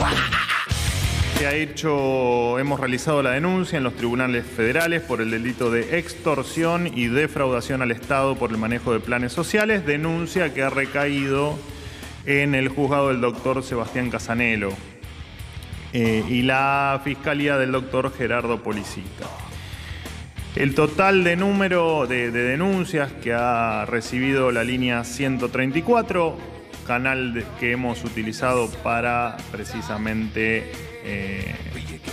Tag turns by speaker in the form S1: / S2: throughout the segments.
S1: Se ha hecho, hemos realizado la denuncia en los tribunales federales por el delito de extorsión y defraudación al Estado por el manejo de planes sociales, denuncia que ha recaído en el juzgado del doctor Sebastián Casanelo eh, y la fiscalía del doctor Gerardo Policita. El total de número de denuncias que ha recibido la línea 134 canal que hemos utilizado para precisamente eh,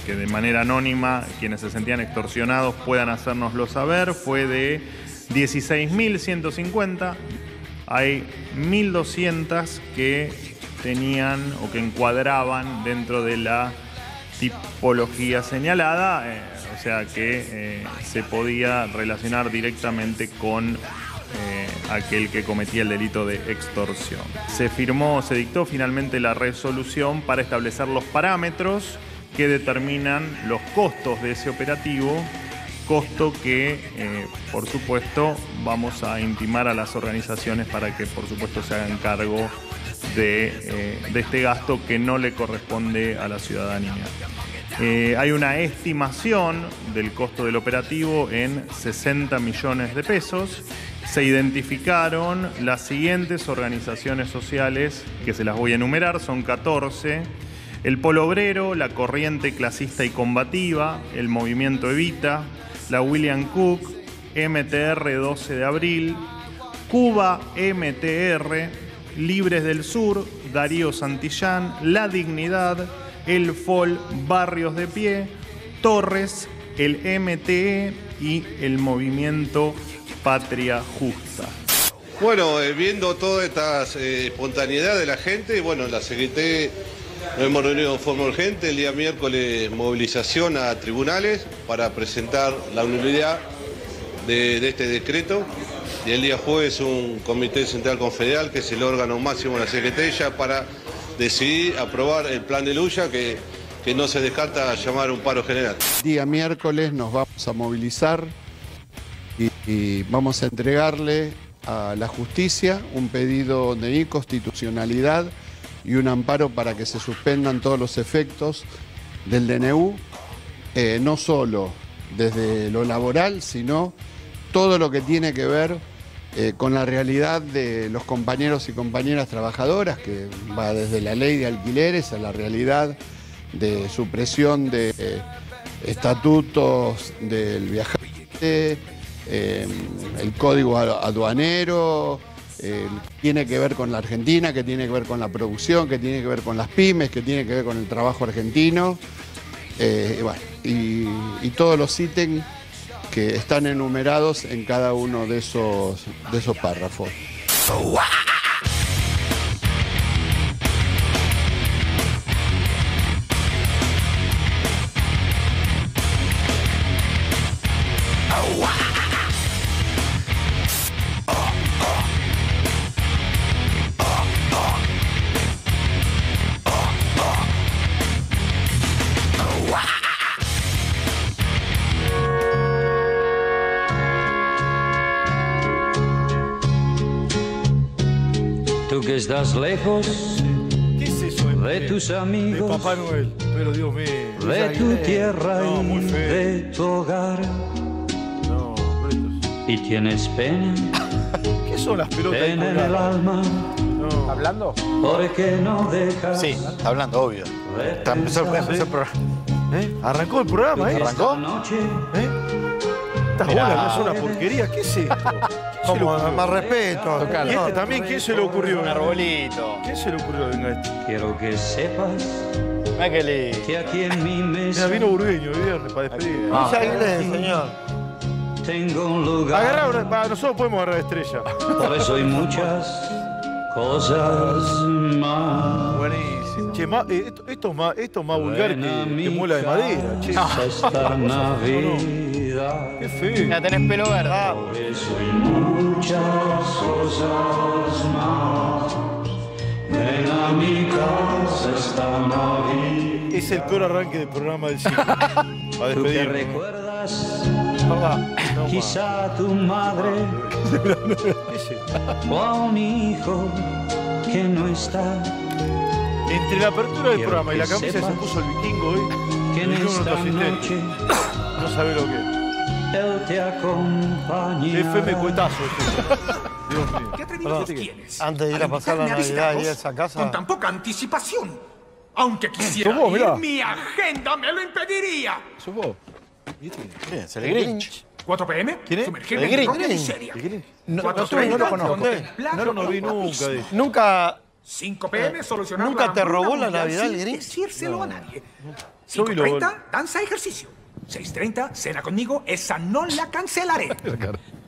S1: que de manera anónima quienes se sentían extorsionados puedan hacérnoslo saber fue de 16.150. Hay 1.200 que tenían o que encuadraban dentro de la tipología señalada, eh, o sea que eh, se podía relacionar directamente con eh, aquel que cometía el delito de extorsión. Se firmó, se dictó finalmente la resolución para establecer los parámetros que determinan los costos de ese operativo, costo que, eh, por supuesto, vamos a intimar a las organizaciones para que, por supuesto, se hagan cargo de, eh, este gasto que no le corresponde a la ciudadanía. hay una estimación del costo del operativo en 60 millones de pesos se identificaron las siguientes organizaciones sociales, que se las voy a enumerar, son 14. El Polo Obrero, la Corriente Clasista y Combativa, el Movimiento Evita, la William Cook, MTR 12 de Abril, Cuba MTR, Libres del Sur, Darío Santillán, La Dignidad, El FOL, Barrios de Pie, Torres, el MTE y el Movimiento patria justa.
S2: Bueno, eh, viendo toda esta eh, espontaneidad de la gente, bueno, la CGT nos hemos reunido en forma urgente el día miércoles movilización a tribunales para presentar la unidad de, este decreto. Y el día jueves un comité central confederal, que es el órgano máximo de la CGT, ya para decidir aprobar el plan de lucha que, que no se descarta llamar un paro general.
S3: Día
S4: miércoles nos vamos a movilizar y, vamos a entregarle a la justicia un pedido de inconstitucionalidad y un amparo para que se suspendan todos los efectos del DNU, eh, no solo desde lo laboral, sino todo lo que tiene que ver eh, con la realidad de los compañeros y compañeras trabajadoras, que va desde la ley de alquileres a la realidad de supresión de eh, estatutos del viajante Em, el código aduanero,
S1: em,
S2: tiene que ver con la Argentina, que tiene que ver con la producción, que tiene que ver con las
S4: pymes, que tiene que ver con el trabajo argentino. Eh, y, todos los ítems que están enumerados en cada uno de esos, de esos
S5: párrafos. amigos. De Papá Noel, pero Dios mío. De tu tierra no, y tu hogar. No, pero...
S6: Y tienes pena. ¿Qué son las pelotas? En
S2: ¿Hablando? Porque no dejas. Sí,
S6: está hablando, obvio. Está, empezó, empezó el programa. ¿Eh? ¿Eh? Arrancó el programa, ¿eh? Arrancó.
S5: ¿Eh? Estas bolas no es una porquería, ¿qué es esto? más respeto.
S3: ¿Y este también qué se le ocurrió? Un arbolito.
S5: Qué se le ocurrió? Venga, este? Quiero que sepas Ah, Que aquí en mi mesa. Mira, vino Burgueño el viernes para despedir. Ah, a inglés, señor. Tengo un lugar. Agarra nosotros podemos agarrar estrella. Por eso hay muchas cosas más. Buenísimo. Eh, esto, es más, esto es más vulgar que, que, mula de madera. Che. No soledad. Qué feo. Ya tenés pelo verde. Por eso hay muchas cosas más. Ven a mi casa esta Navidad. Es el peor arranque del programa del siglo. a ¿Tú te
S1: recuerdas?
S5: Papá. Quizá tu madre. o a un hijo que no está. Entre la apertura del programa y la camisa se puso el vikingo hoy. ¿eh? Que en esta noche no sabe lo que es. Él te acompaña. FM cuetazo. Este
S7: Dios mío. ¿Qué atrevidos tienes? Antes de ir a pasar la Navidad a esa casa. Con tan poca anticipación. Aunque quisiera ¿Sos mi agenda me lo impediría. ¿Sos Bien. se le Grinch? ¿4 PM? ¿Quién es? Sumergirme Grinch. En miseria. No, no, no lo
S3: conozco. No lo vi nunca. Nunca... 5 PM, eh, solucionar ¿Nunca te robó la Navidad el Grinch? Decírselo a nadie. 5.30,
S2: danza ejercicio. 6.30, cena conmigo, esa no la cancelaré.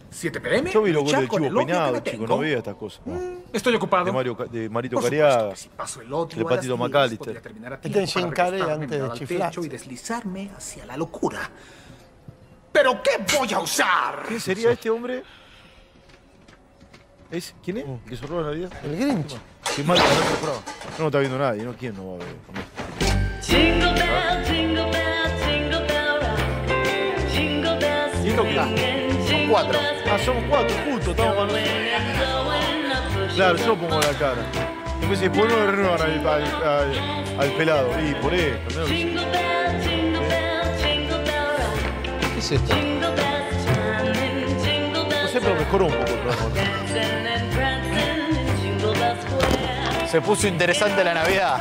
S2: 7 pm. Yo vi los goles de Chivo peinado,
S5: chico, no veía estas cosas. No. Mm, estoy ocupado. De, Mario, de Marito Cariaga, si el de Patito McAllister.
S7: Este es Jim Carrey antes de chiflar Y deslizarme hacia la locura. ¿Pero qué voy a usar? ¿Quién sería este hombre?
S5: ¿Es? ¿Quién es? ¿El oh. que se roba la vida? El Grinch. Qué mal, no, no está viendo nadie, ¿no? ¿Quién no va
S1: a ver?
S7: Son cuatro. Ah, son cuatro, justo, estamos
S5: Claro, yo pongo la cara. Y se pone renovar al, al, al, pelado. Y por esto, ¿Qué es esto?
S1: No sé, pero
S5: mejoró un poco el programa.
S6: Se puso interesante la Navidad.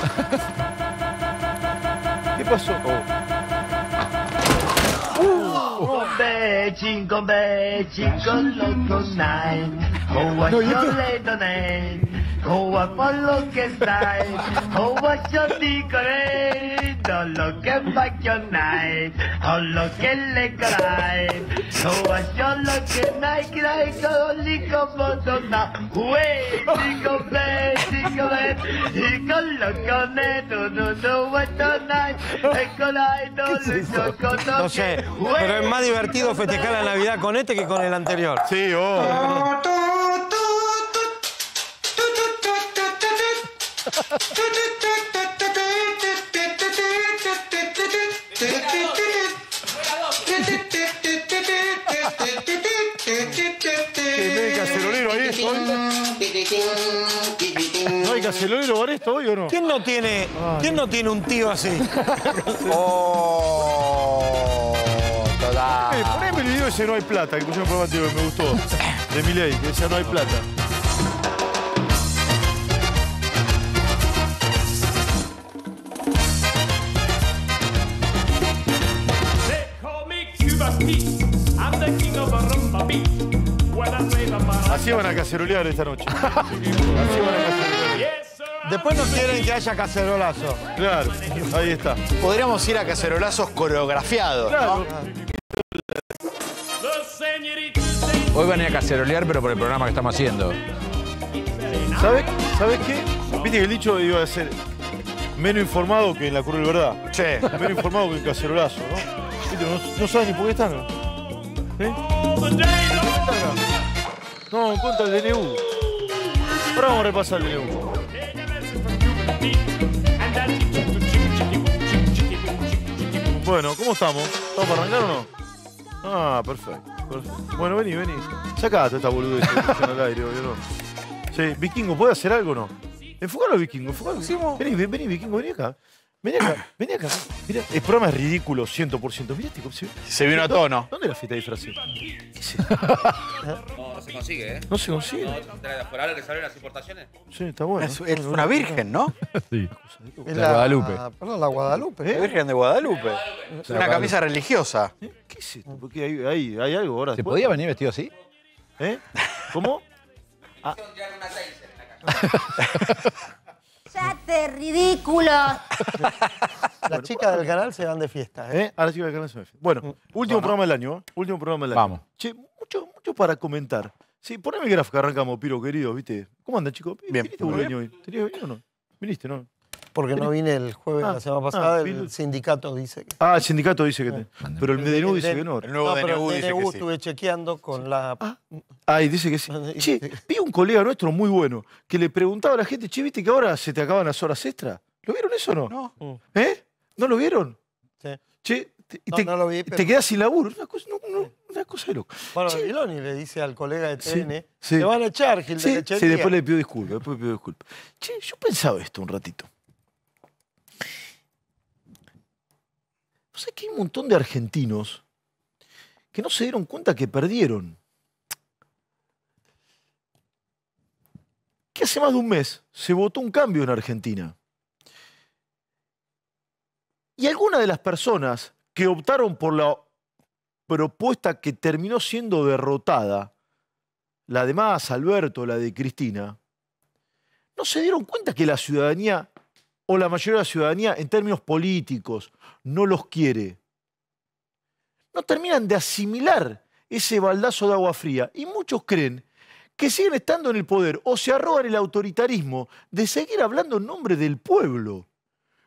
S3: ¿Qué pasó? Oh.
S7: べ jingle bell jingle loco night Oh what your late night Oh what for look at night Oh what your decorate Don't look at back your night Oh look at liquor này. So No sé, pero es más divertido
S3: festejar la Navidad con este que con el anterior. Sí, oh.
S5: a para esto hoy o no? ¿Quién no tiene, Ay. ¿quién no tiene un tío así?
S3: ¡Oh!
S5: Total. Eh, poneme el video ese No hay plata, que pusieron por un que me gustó. De Miley, que decía No hay plata. Así van a cacerulear esta noche. Así van a
S1: cacerulear
S5: Después no quieren que haya cacerolazo. Claro, ahí está. Podríamos ir a cacerolazos coreografiados, ¿no?
S2: Hoy van a ir a cacerolear, pero por el programa que estamos haciendo.
S5: ¿Sabes qué? Viste que el dicho iba a ser menos informado que en la cruel verdad. Sí. Menos informado que en cacerolazo, ¿no? no, sabes ni por qué están. ¿Eh? No, en contra el DNU. Ahora vamos a repasar el DNU. Bueno, ¿cómo estamos? ¿Estamos para arrancar o no? Ah, perfecto. Bueno, vení, vení. Sacate esta boludez al aire, boludo. Sí, vikingo, ¿puede hacer algo o no? los vikingo, enfocalo. Vení, vení, vikingo, vení acá. Vení acá, vení acá. Mirá, el programa es ridículo, 100%. Mirá este Se vino a tono. ¿Dónde la fiesta de disfraces?
S3: No, se consigue, ¿eh? No se consigue. No,
S2: por ahora que salen las importaciones. Sí, está bueno. Es, una virgen, ¿no? Sí. Es
S6: la, Guadalupe. Perdón, la Guadalupe. ¿eh? La virgen de Guadalupe. una camisa religiosa.
S5: ¿Qué es esto? Porque hay, hay, algo ahora. ¿Se podía venir vestido así? ¿Eh? ¿Cómo?
S1: ah. ¡Cállate, ridículo!
S7: Las
S5: chicas del canal se van de fiesta, ¿eh? las chicas del canal se Bueno, último programa del año, ¿eh? Último programa del año. Vamos. Che, mucho, mucho para comentar. Sí, poneme el graf arrancamos, Piro, querido, ¿viste? ¿Cómo andan, chicos? Bien. ¿Viniste hoy? ¿Viniste o no? ¿Viniste, no? Porque no vine el jueves ah, la semana ah, pasada, el
S3: sindicato dice que.
S5: Ah, el sindicato dice que. Ah. pero el DNU dice que no. El nuevo dice que estuve
S3: chequeando con la.
S5: Ah, y dice que sí. che, vi un colega nuestro muy bueno que le preguntaba a la gente, che, viste que ahora se te acaban las horas extra. ¿Lo vieron eso o no? No. Mm. ¿Eh? ¿No lo vieron? Sí. Che, te, no, te, no lo vi, te quedas sin
S3: laburo. Una cosa, no,
S5: una de loco.
S3: Bueno, y le dice al colega de TN, te van a echar, Gil de Sí, después le
S5: pido disculpas, después le pido disculpas. Che, yo pensaba esto un ratito. O sea que hay un montón de argentinos que no se dieron cuenta que perdieron. Que hace más de un mes se votó un cambio en Argentina. Y algunas de las personas que optaron por la propuesta que terminó siendo derrotada, la de Más, Alberto, la de Cristina, no se dieron cuenta que la ciudadanía o la mayoría de la ciudadanía en términos políticos no los quiere, no terminan de asimilar ese baldazo de agua fría. Y muchos creen que siguen estando en el poder o se arrogan el autoritarismo de seguir hablando en nombre del pueblo.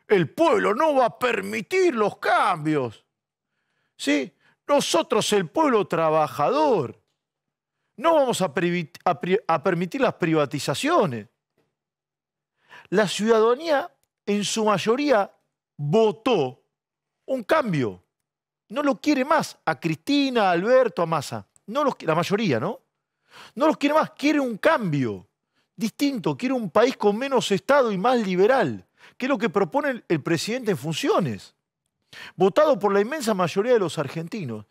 S5: El pueblo no va a permitir los cambios. ¿Sí? Nosotros, el pueblo trabajador, no vamos a permitir las privatizaciones. La ciudadanía en su mayoría votó un cambio. No lo quiere más a Cristina, a Alberto, a Massa. No la mayoría, ¿no? No los quiere más, quiere un cambio distinto, quiere un país con menos Estado y más liberal, que es lo que propone el, el presidente en funciones, votado por la inmensa mayoría de los argentinos.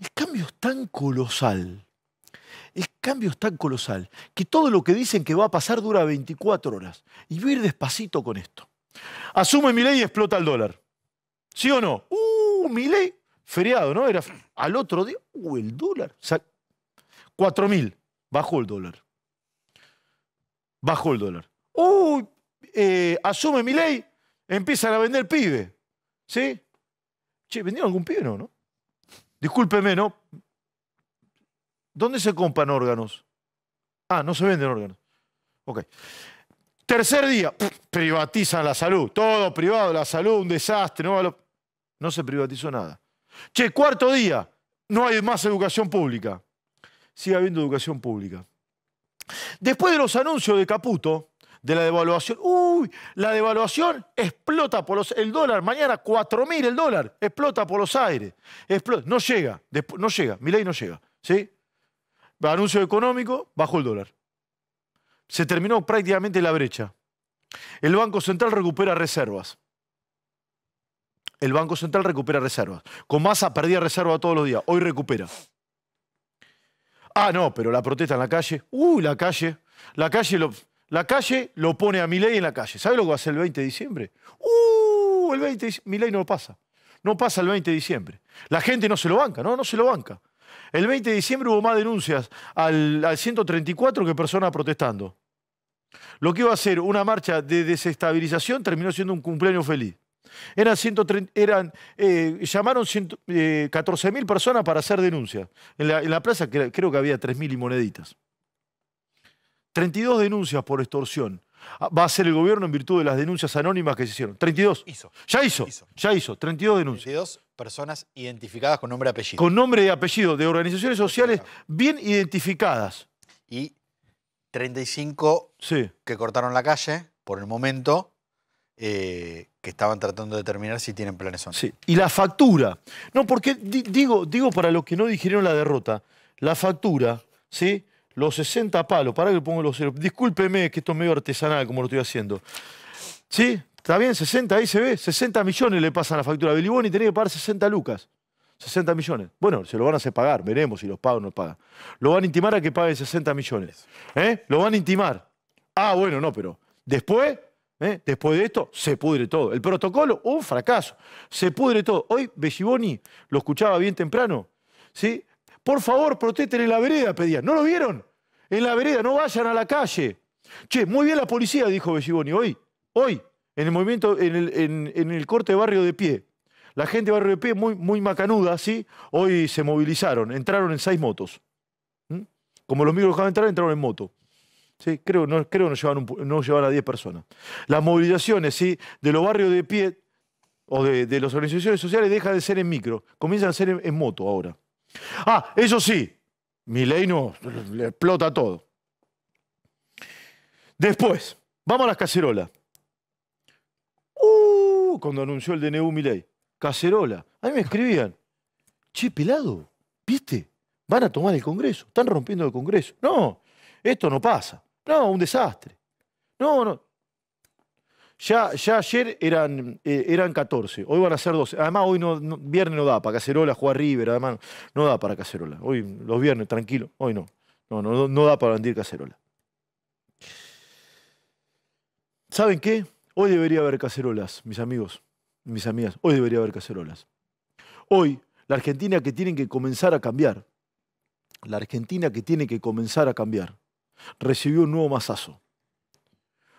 S5: El cambio es tan colosal el cambio es tan colosal que todo lo que dicen que va a pasar dura 24 horas. Y voy a ir despacito con esto. Asume mi ley y explota el dólar. ¿Sí o no? ¡Uh, mi ley! Feriado, ¿no? Era al otro día. ¡Uh, el dólar! 4.000. Bajó el dólar. Bajó el dólar. ¡Uh! asume mi ley. Empiezan a vender pibe. ¿Sí? Che, vendió algún pibe? No, ¿no? Discúlpeme, ¿no? ¿Dónde se compran órganos? Ah, no se venden órganos. Ok. Tercer día, privatizan la salud. Todo privado, la salud, un desastre. No, no se privatizó nada. Che, cuarto día, no hay más educación pública. Sigue habiendo educación pública. Después de los anuncios de Caputo, de la devaluación, uy, la devaluación explota por los... El dólar, mañana 4.000 el dólar, explota por los aires. Explota, no llega, no llega, mi ley no llega. ¿Sí? anuncio económico, bajó el dólar. Se terminó prácticamente la brecha. El Banco Central recupera reservas. El Banco Central recupera reservas. Con masa perdía reserva todos los días. Hoy recupera. Ah, no, pero la protesta en la calle. Uy, la calle. La calle lo, la calle lo pone a ley en la calle. ¿Sabe lo que va a hacer el 20 de diciembre? Uh, el 20 de diciembre. no lo pasa. No pasa el 20 de diciembre. La gente no se lo banca, ¿no? No se lo banca. El 20 de diciembre hubo más denuncias al, 134 que personas protestando. Lo que iba a ser una marcha de desestabilización terminó siendo un cumpleaños feliz. Eran, 130, eran eh, llamaron 14.000 eh, personas para hacer denuncias. En la, en la plaza creo que había 3.000 y moneditas. 32 denuncias por extorsión, Ah, va a ser el gobierno en virtud de las denuncias anónimas que se hicieron. 32. Hizo. Ya hizo. Ya hizo. 32 denuncias. 32
S6: personas identificadas con nombre y apellido. Con
S5: nombre y apellido de organizaciones sociales bien identificadas. Y
S6: 35 que cortaron la calle por el momento. Eh,
S5: que estaban tratando de determinar si tienen planes o no. Sí. Y la factura. No, porque digo, digo para los que no dijeron la derrota, la factura, ¿sí? los 60 palos, para que pongo los 0. Discúlpeme que esto es medio artesanal como lo estoy haciendo. ¿Sí? ¿Está bien? 60, ahí se ve. 60 millones le pasan la factura a Beliboni tenía que pagar 60 lucas. 60 millones. Bueno, se lo van a hacer pagar, veremos si los paga o no pagan. Lo van a intimar a que pague 60 millones. ¿Eh? Lo van a intimar. Ah, bueno, no, pero después, ¿eh? después de esto, se pudre todo. El protocolo, un fracaso. Se pudre todo. Hoy Belliboni lo escuchaba bien temprano. ¿sí? Por favor, protétenle la vereda, pedía. ¿No lo vieron? en la vereda, no vayan a la calle. Che, muy bien la policía, dijo Belliboni, hoy, hoy, en el movimiento, en el, corte de barrio de pie. La gente de barrio de pie muy, muy macanuda, ¿sí? Hoy se movilizaron, entraron en seis motos. ¿Mm? Como los micros acaban de entrar, entraron en moto. ¿Sí? Creo que no, creo llevan llevan a diez personas. Las movilizaciones ¿sí? de los barrios de pie o de, las organizaciones sociales dejan de ser en micro, comienzan a ser en moto ahora. Ah, eso sí, Milei no, le explota todo. Después, vamos a las cacerolas. Uh, cuando anunció el DNU Milei. Cacerola. A mí me escribían, che, pelado, ¿viste? Van a tomar el Congreso, están rompiendo el Congreso. No, esto no pasa. No, un desastre. No, no. Ya, ayer eran, eh, eran 14, hoy van a ser 12. Además, hoy no, viernes no da para Cacerola, jugar River, además no da para Cacerola. Hoy, los viernes, tranquilo, hoy no. No, no, no da para rendir Cacerola. ¿Saben qué? Hoy debería haber cacerolas, mis amigos, mis amigas. Hoy debería haber cacerolas. Hoy, la Argentina que tiene que comenzar a cambiar, la Argentina que tiene que comenzar a cambiar, recibió un nuevo mazazo.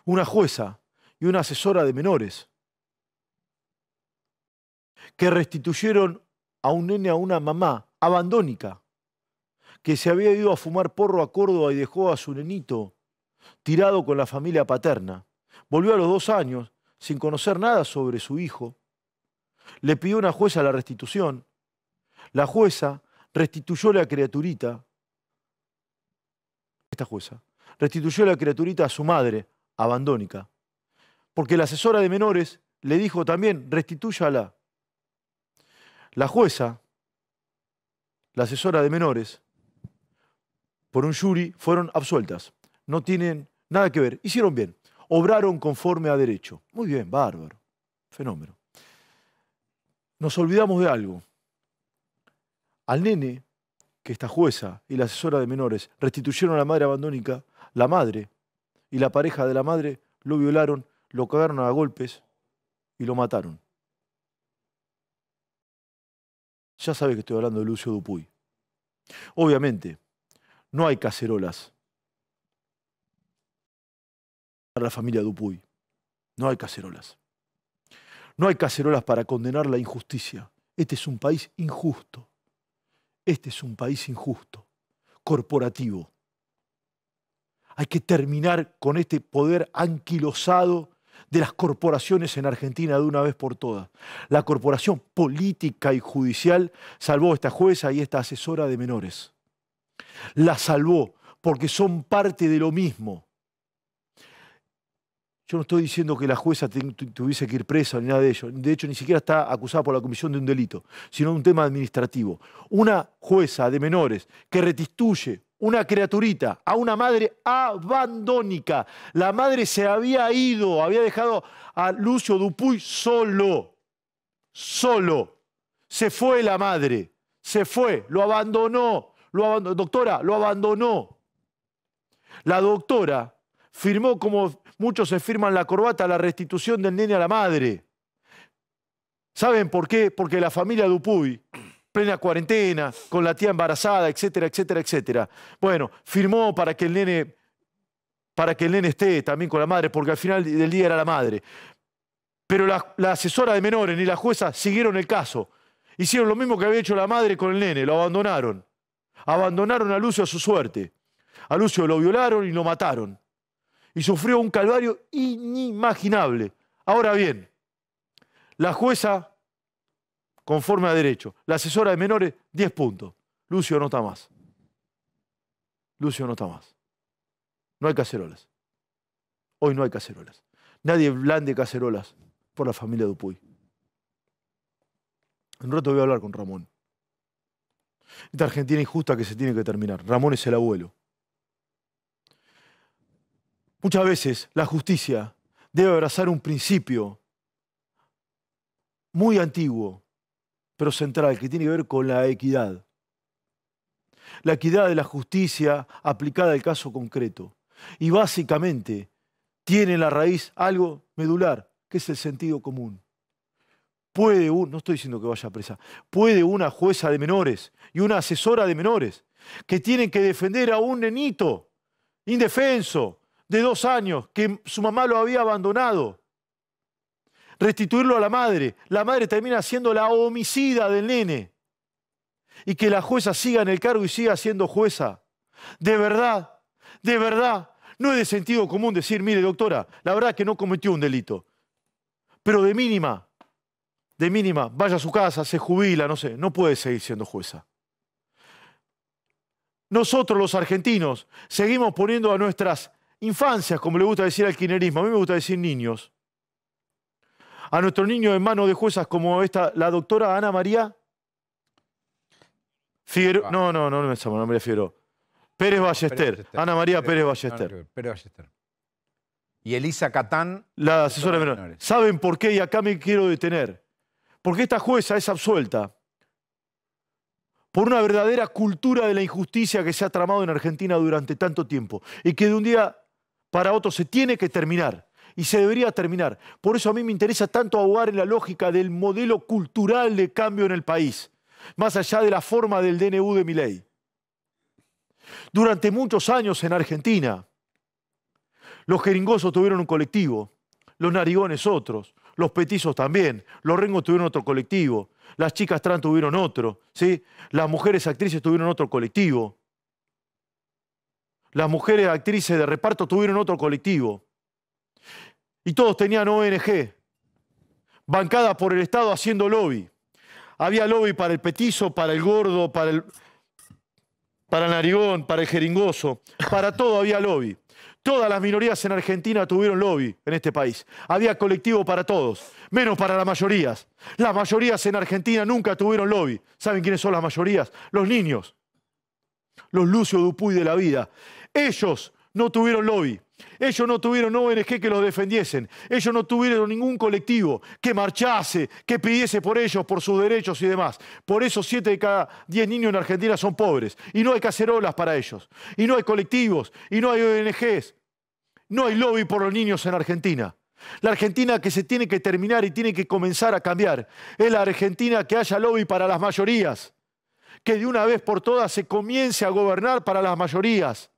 S5: Una jueza y una asesora de menores, que restituyeron a un nene a una mamá abandónica, que se había ido a fumar porro a Córdoba y dejó a su nenito tirado con la familia paterna. Volvió a los dos años sin conocer nada sobre su hijo. Le pidió a una jueza la restitución. La jueza restituyó la criaturita. Esta jueza restituyó la criaturita a su madre, abandónica porque la asesora de menores le dijo también, restitúyala. La jueza, la asesora de menores, por un jury, fueron absueltas. No tienen nada que ver. Hicieron bien. Obraron conforme a derecho. Muy bien, bárbaro. Fenómeno. Nos olvidamos de algo. Al nene, que esta jueza y la asesora de menores restituyeron a la madre abandónica, la madre y la pareja de la madre lo violaron lo cagaron a golpes y lo mataron. Ya sabes que estoy hablando de Lucio Dupuy. Obviamente, no hay cacerolas para la familia Dupuy. No hay cacerolas. No hay cacerolas para condenar la injusticia. Este es un país injusto. Este es un país injusto, corporativo. Hay que terminar con este poder anquilosado de las corporaciones en Argentina de una vez por todas. La corporación política y judicial salvó a esta jueza y esta asesora de menores. La salvó porque son parte de lo mismo. Yo no estoy diciendo que la jueza tuviese que ir presa ni nada de ello. De hecho, ni siquiera está acusada por la comisión de un delito, sino de un tema administrativo. Una jueza de menores que restituye una criaturita, a una madre abandónica. La madre se había ido, había dejado a Lucio Dupuy solo, solo. Se fue la madre, se fue, lo abandonó, lo doctora, lo abandonó. La doctora firmó como muchos se firman la corbata, la restitución del nene a la madre. ¿Saben por qué? Porque la familia Dupuy plena cuarentena, con la tía embarazada, etcétera, etcétera, etcétera. Bueno, firmó para que el nene, para que el nene esté también con la madre, porque al final del día era la madre. Pero la, la asesora de menores ni la jueza siguieron el caso. Hicieron lo mismo que había hecho la madre con el nene, lo abandonaron. Abandonaron a Lucio a su suerte. A Lucio lo violaron y lo mataron. Y sufrió un calvario inimaginable. Ahora bien, la jueza conforme a derecho. La asesora de menores, 10 puntos. Lucio no está más. Lucio no está más. No hay cacerolas. Hoy no hay cacerolas. Nadie blande cacerolas por la familia Dupuy. En un rato voy a hablar con Ramón. Esta Argentina injusta que se tiene que terminar. Ramón es el abuelo. Muchas veces la justicia debe abrazar un principio muy antiguo, pero central, que tiene que ver con la equidad. La equidad de la justicia aplicada al caso concreto. Y básicamente tiene en la raíz algo medular, que es el sentido común. Puede un, no estoy diciendo que vaya a presa, puede una jueza de menores y una asesora de menores que tienen que defender a un nenito indefenso de dos años que su mamá lo había abandonado restituirlo a la madre. La madre termina siendo la homicida del nene. Y que la jueza siga en el cargo y siga siendo jueza. De verdad, de verdad, no es de sentido común decir, mire doctora, la verdad que no cometió un delito. Pero de mínima, de mínima, vaya a su casa, se jubila, no sé, no puede seguir siendo jueza. Nosotros los argentinos seguimos poniendo a nuestras infancias, como le gusta decir al kinerismo, a mí me gusta decir niños, a nuestro niño en manos de juezas como esta, la doctora Ana María Figueroa. Ah. No, no, no, no me llamo Ana María Figueroa. Pérez Ballester. Ana María Pérez, Ballester.
S2: Pérez Ballester. Y Elisa Catán.
S5: La asesora menor. ¿Saben por qué? Y acá me quiero detener. Porque esta jueza es absuelta por una verdadera cultura de la injusticia que se ha tramado en Argentina durante tanto tiempo y que de un día para otro se tiene que terminar y se debería terminar. Por eso a mí me interesa tanto abogar en la lógica del modelo cultural de cambio en el país, más allá de la forma del DNU de mi ley. Durante muchos años en Argentina, los jeringosos tuvieron un colectivo, los narigones otros, los petizos también, los rengos tuvieron otro colectivo, las chicas trans tuvieron otro, ¿sí? las mujeres actrices tuvieron otro colectivo, las mujeres actrices de reparto tuvieron otro colectivo. Y todos tenían ONG, bancada por el Estado haciendo lobby. Había lobby para el petizo, para el gordo, para el, para el narigón, para el jeringoso, para todo había lobby. Todas las minorías en Argentina tuvieron lobby en este país. Había colectivo para todos, menos para las mayorías. Las mayorías en Argentina nunca tuvieron lobby. ¿Saben quiénes son las mayorías? Los niños, los Lucio Dupuy de la vida. Ellos no tuvieron lobby. Ellos no tuvieron ONG que los defendiesen. Ellos no tuvieron ningún colectivo que marchase, que pidiese por ellos, por sus derechos y demás. Por eso 7 de cada 10 niños en Argentina son pobres. Y no hay cacerolas para ellos. Y no hay colectivos. Y no hay ONGs. No hay lobby por los niños en Argentina. La Argentina que se tiene que terminar y tiene que comenzar a cambiar es la Argentina que haya lobby para las mayorías. Que de una vez por todas se comience a gobernar para las mayorías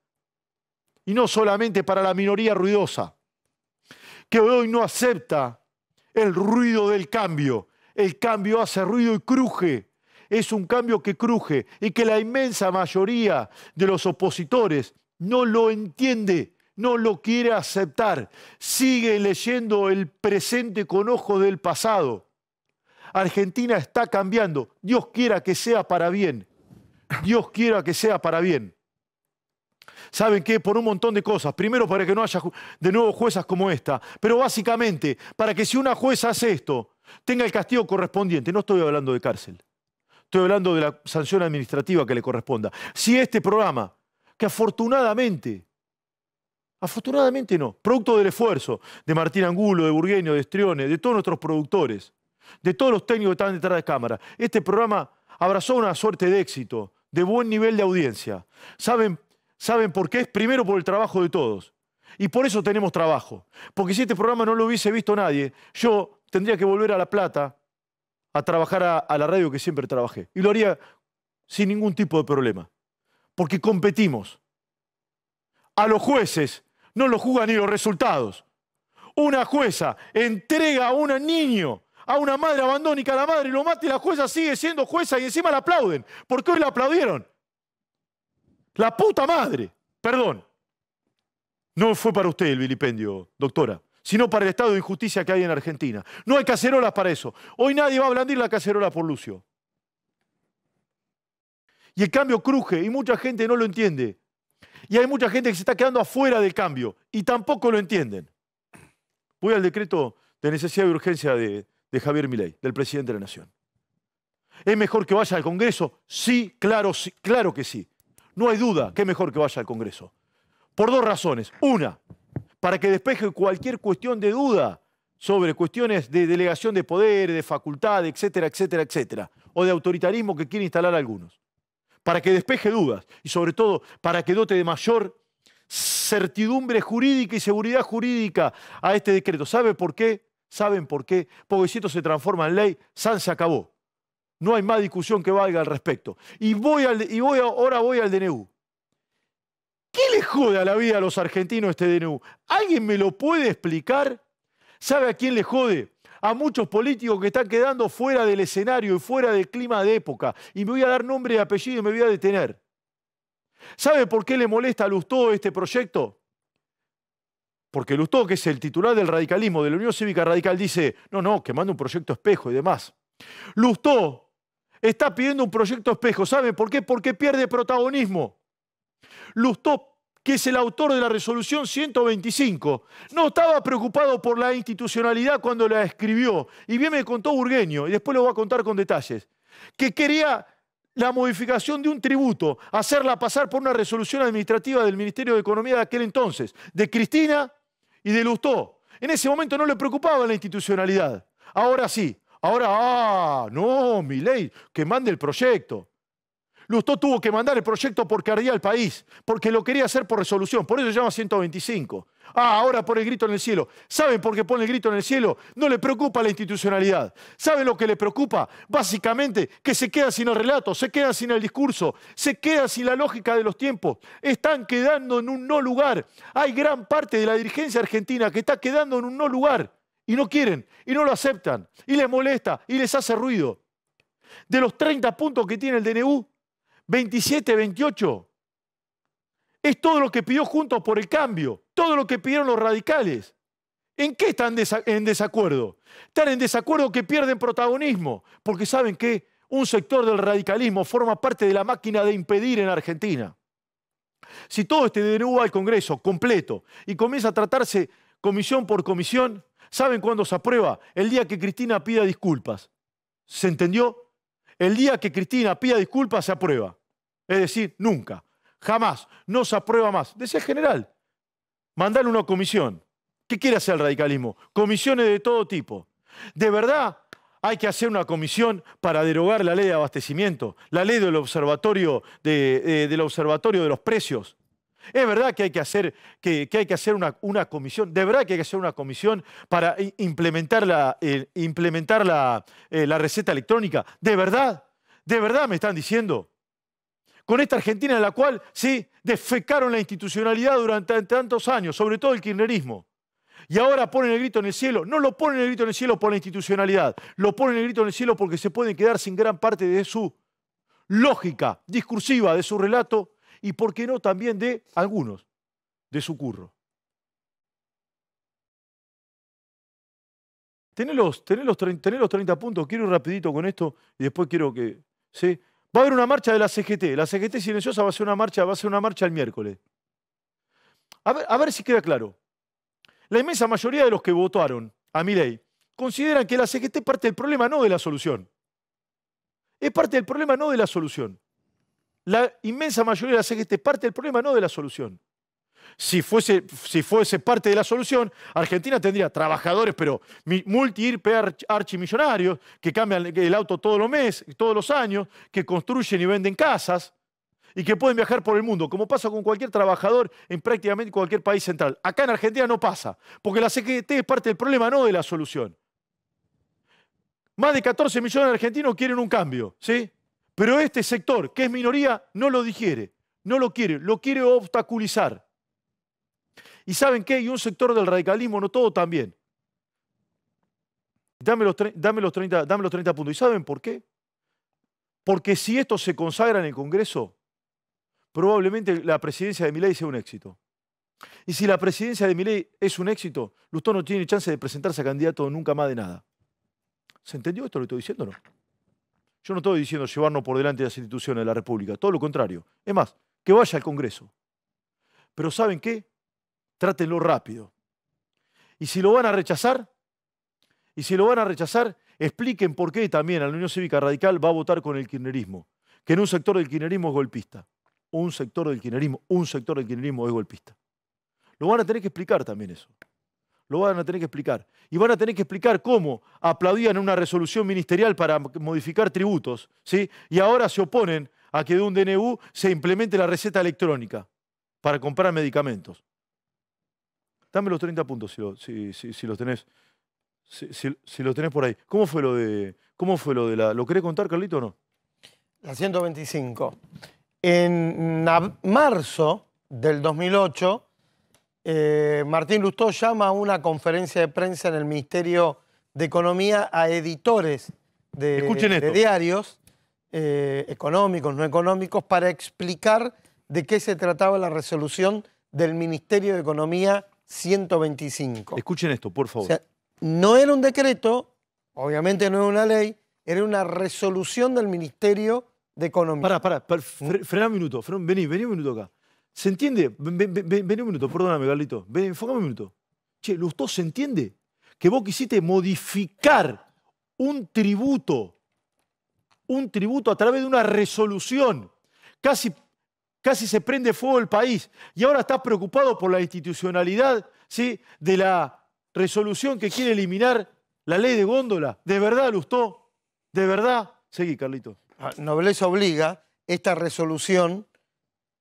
S5: y no solamente para la minoría ruidosa, que hoy no acepta el ruido del cambio. El cambio hace ruido y cruje. Es un cambio que cruje y que la inmensa mayoría de los opositores no lo entiende, no lo quiere aceptar. Sigue leyendo el presente con ojos del pasado. Argentina está cambiando. Dios quiera que sea para bien. Dios quiera que sea para bien. ¿saben qué? Por un montón de cosas. Primero, para que no haya de nuevo juezas como esta, pero básicamente, para que si una jueza hace esto, tenga el castigo correspondiente. No estoy hablando de cárcel, estoy hablando de la sanción administrativa que le corresponda. Si este programa, que afortunadamente, afortunadamente no, producto del esfuerzo de Martín Angulo, de Burgueño, de Estrione, de todos nuestros productores, de todos los técnicos que están detrás de cámara, este programa abrazó una suerte de éxito, de buen nivel de audiencia. Saben ¿Saben por qué? Es Primero por el trabajo de todos. Y por eso tenemos trabajo. Porque si este programa no lo hubiese visto nadie, yo tendría que volver a La Plata a trabajar a, la radio que siempre trabajé. Y lo haría sin ningún tipo de problema. Porque competimos. A los jueces no los juegan ni los resultados. Una jueza entrega a un niño, a una madre abandónica, a la madre lo mata y la jueza sigue siendo jueza y encima la aplauden. qué hoy la aplaudieron. La puta madre. Perdón. No fue para usted el vilipendio, doctora, sino para el estado de injusticia que hay en Argentina. No hay cacerolas para eso. Hoy nadie va a blandir la cacerola por Lucio. Y el cambio cruje y mucha gente no lo entiende. Y hay mucha gente que se está quedando afuera del cambio y tampoco lo entienden. Voy al decreto de necesidad y urgencia de, Javier Milei, del presidente de la Nación. ¿Es mejor que vaya al Congreso? Sí, claro, sí, claro que sí no hay duda que mejor que vaya al Congreso. Por dos razones. Una, para que despeje cualquier cuestión de duda sobre cuestiones de delegación de poder, de facultad, etcétera, etcétera, etcétera, o de autoritarismo que quieren instalar algunos. Para que despeje dudas y sobre todo para que dote de mayor certidumbre jurídica y seguridad jurídica a este decreto. ¿Sabe por qué? ¿Saben por qué? Porque si esto se transforma en ley, San se acabó. No hay más discusión que valga al respecto. Y, voy al, y voy ahora voy al DNU. ¿Qué le jode a la vida a los argentinos este DNU? ¿Alguien me lo puede explicar? ¿Sabe a quién le jode? A muchos políticos que están quedando fuera del escenario y fuera del clima de época. Y me voy a dar nombre y apellido y me voy a detener. ¿Sabe por qué le molesta a Lustó este proyecto? Porque Lustó, que es el titular del radicalismo, de la Unión Cívica Radical, dice, no, no, que manda un proyecto espejo y demás. Lustó está pidiendo un proyecto espejo. ¿Saben por qué? Porque pierde protagonismo. Lustó que es el autor de la resolución 125, no estaba preocupado por la institucionalidad cuando la escribió. Y bien me contó Burgueño, y después lo voy a contar con detalles, que quería la modificación de un tributo, hacerla pasar por una resolución administrativa del Ministerio de Economía de aquel entonces, de Cristina y de Lustó. En ese momento no le preocupaba la institucionalidad, ahora sí. Ahora, ah, no, mi ley, que mande el proyecto. Lustó tuvo que mandar el proyecto porque ardía el país, porque lo quería hacer por resolución, por eso llama 125. Ah, ahora por el grito en el cielo. ¿Saben por qué pone el grito en el cielo? No le preocupa la institucionalidad. ¿Saben lo que le preocupa? Básicamente que se queda sin el relato, se queda sin el discurso, se queda sin la lógica de los tiempos. Están quedando en un no lugar. Hay gran parte de la dirigencia argentina que está quedando en un no lugar y no quieren, y no lo aceptan, y les molesta, y les hace ruido. De los 30 puntos que tiene el DNU, 27, 28, es todo lo que pidió Juntos por el Cambio, todo lo que pidieron los radicales. ¿En qué están en desacuerdo? Están en desacuerdo que pierden protagonismo, porque saben que un sector del radicalismo forma parte de la máquina de impedir en Argentina. Si todo este DNU va al Congreso completo y comienza a tratarse comisión por comisión, ¿Saben cuándo se aprueba? El día que Cristina pida disculpas. ¿Se entendió? El día que Cristina pida disculpas se aprueba. Es decir, nunca, jamás, no se aprueba más. Desea general. Mandale una comisión. ¿Qué quiere hacer el radicalismo? Comisiones de todo tipo. De verdad, hay que hacer una comisión para derogar la ley de abastecimiento, la ley del observatorio eh, del observatorio de los precios. Es verdad que hay que hacer, que, hay que hacer una, comisión, de verdad que hay que hacer una comisión para implementar, la, eh, implementar eh, la, receta electrónica. De verdad, de verdad me están diciendo con esta Argentina en la cual, sí, defecaron la institucionalidad durante tantos años, sobre todo el kirchnerismo. Y ahora ponen el grito en el cielo. No lo ponen el grito en el cielo por la institucionalidad, lo ponen el grito en el cielo porque se pueden quedar sin gran parte de su lógica discursiva, de su relato y, por qué no, también de algunos de su curro. tenés los, los, 30 puntos, quiero ir rapidito con esto y después quiero que... ¿sí? Va a haber una marcha de la CGT, la CGT silenciosa va a ser una marcha, va a ser una marcha el miércoles. A ver, a ver si queda claro. La inmensa mayoría de los que votaron a mi ley consideran que la CGT es parte del problema, no de la solución. Es parte del problema, no de la solución la inmensa mayoría de la CGT parte del problema, no de la solución. Si fuese, si fuese parte de la solución, Argentina tendría trabajadores, pero multi archimillonarios, que cambian el auto todos los meses, todos los años, que construyen y venden casas y que pueden viajar por el mundo, como pasa con cualquier trabajador en prácticamente cualquier país central. Acá en Argentina no pasa, porque la CGT es parte del problema, no de la solución. Más de 14 millones de argentinos quieren un cambio, ¿sí? Pero este sector, que es minoría, no lo digiere, no lo quiere, lo quiere obstaculizar. ¿Y saben qué? Hay un sector del radicalismo, no todo también. Dame los, dame los, 30, dame los 30 puntos. ¿Y saben por qué? Porque si esto se consagra en el Congreso, probablemente la presidencia de Milei sea un éxito. Y si la presidencia de Milei es un éxito, Lustón no tiene chance de presentarse a candidato nunca más de nada. ¿Se entendió esto lo estoy diciendo no? Yo no estoy diciendo llevarnos por delante de las instituciones de la República, todo lo contrario. Es más, que vaya al Congreso. Pero ¿saben qué? Trátenlo rápido. Y si lo van a rechazar, y si lo van a rechazar, expliquen por qué también la Unión Cívica Radical va a votar con el kirchnerismo, que en un sector del kirchnerismo es golpista. Un sector del kirchnerismo, un sector del kirchnerismo es golpista. Lo van a tener que explicar también eso. Lo van a tener que explicar. Y van a tener que explicar cómo aplaudían una resolución ministerial para modificar tributos, ¿sí? Y ahora se oponen a que de un DNU se implemente la receta electrónica para comprar medicamentos. Dame los 30 puntos si, si, los tenés. Si, los tenés por ahí. ¿Cómo fue lo de. ¿Cómo fue lo de la. ¿Lo querés contar, Carlito, o no?
S3: La 125. En marzo del 2008 eh, Martín Lustó llama a una conferencia de prensa en el Ministerio de Economía a editores de, diarios eh, económicos, no económicos, para explicar de qué se trataba la resolución del Ministerio de Economía 125.
S5: Escuchen esto, por favor.
S3: no era un decreto, obviamente no era una ley, era una resolución del Ministerio de Economía. Para
S5: pará, un minuto, vení, vení un minuto acá. ¿Se entiende? Ven, un minuto, perdóname, Carlito. Ven, enfócame un minuto. Che, Lustó, ¿se entiende? Que vos quisiste modificar un tributo, un tributo a través de una resolución. Casi, casi se prende fuego el país. Y ahora estás preocupado por la institucionalidad ¿sí? de la resolución que quiere eliminar la ley de góndola. ¿De verdad, Lustó? ¿De verdad? Seguí, Carlito. Ah, Nobleza obliga
S3: esta resolución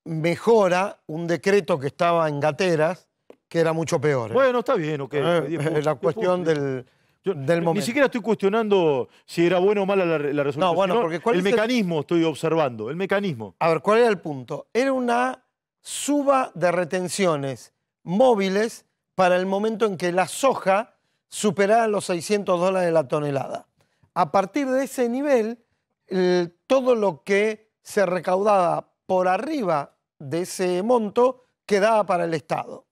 S3: mejora un decreto que estaba en gateras,
S5: que era mucho peor. ¿eh? Bueno, está bien, ok. Eh, la cuestión del, momento. Ni siquiera estoy cuestionando si era buena o mala la, resolución. No, bueno, porque el mecanismo estoy observando, el mecanismo.
S3: A ver, ¿cuál era el punto? Era una suba de retenciones móviles para el momento en que la soja superara los 600 dólares de la tonelada. A partir de ese nivel, todo lo que se recaudaba por arriba de ese monto quedaba para el Estado.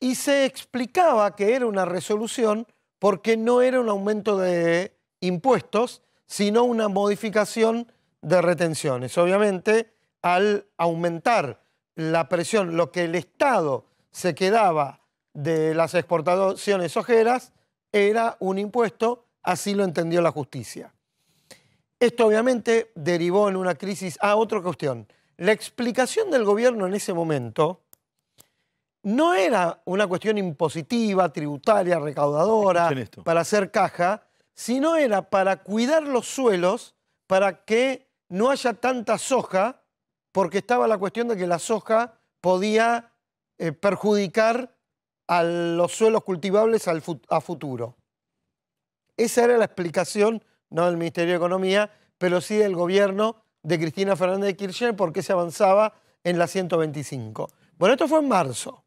S3: Y se explicaba que era una resolución porque no era un aumento de impuestos, sino una modificación de retenciones. Obviamente, al aumentar la presión, lo que el Estado se quedaba de las exportaciones ojeras, era un impuesto, así lo entendió la justicia. Esto obviamente derivó en una crisis. Ah, otra cuestión. La explicación del gobierno en ese momento no era una cuestión impositiva, tributaria, recaudadora, para hacer caja, sino era para cuidar los suelos, para que no haya tanta soja, porque estaba la cuestión de que la soja podía eh, perjudicar a los suelos cultivables a futuro. Esa era la explicación, no del Ministerio de Economía, pero sí del gobierno de Cristina Fernández de Kirchner porque se avanzaba en la 125. Bueno, esto fue en marzo.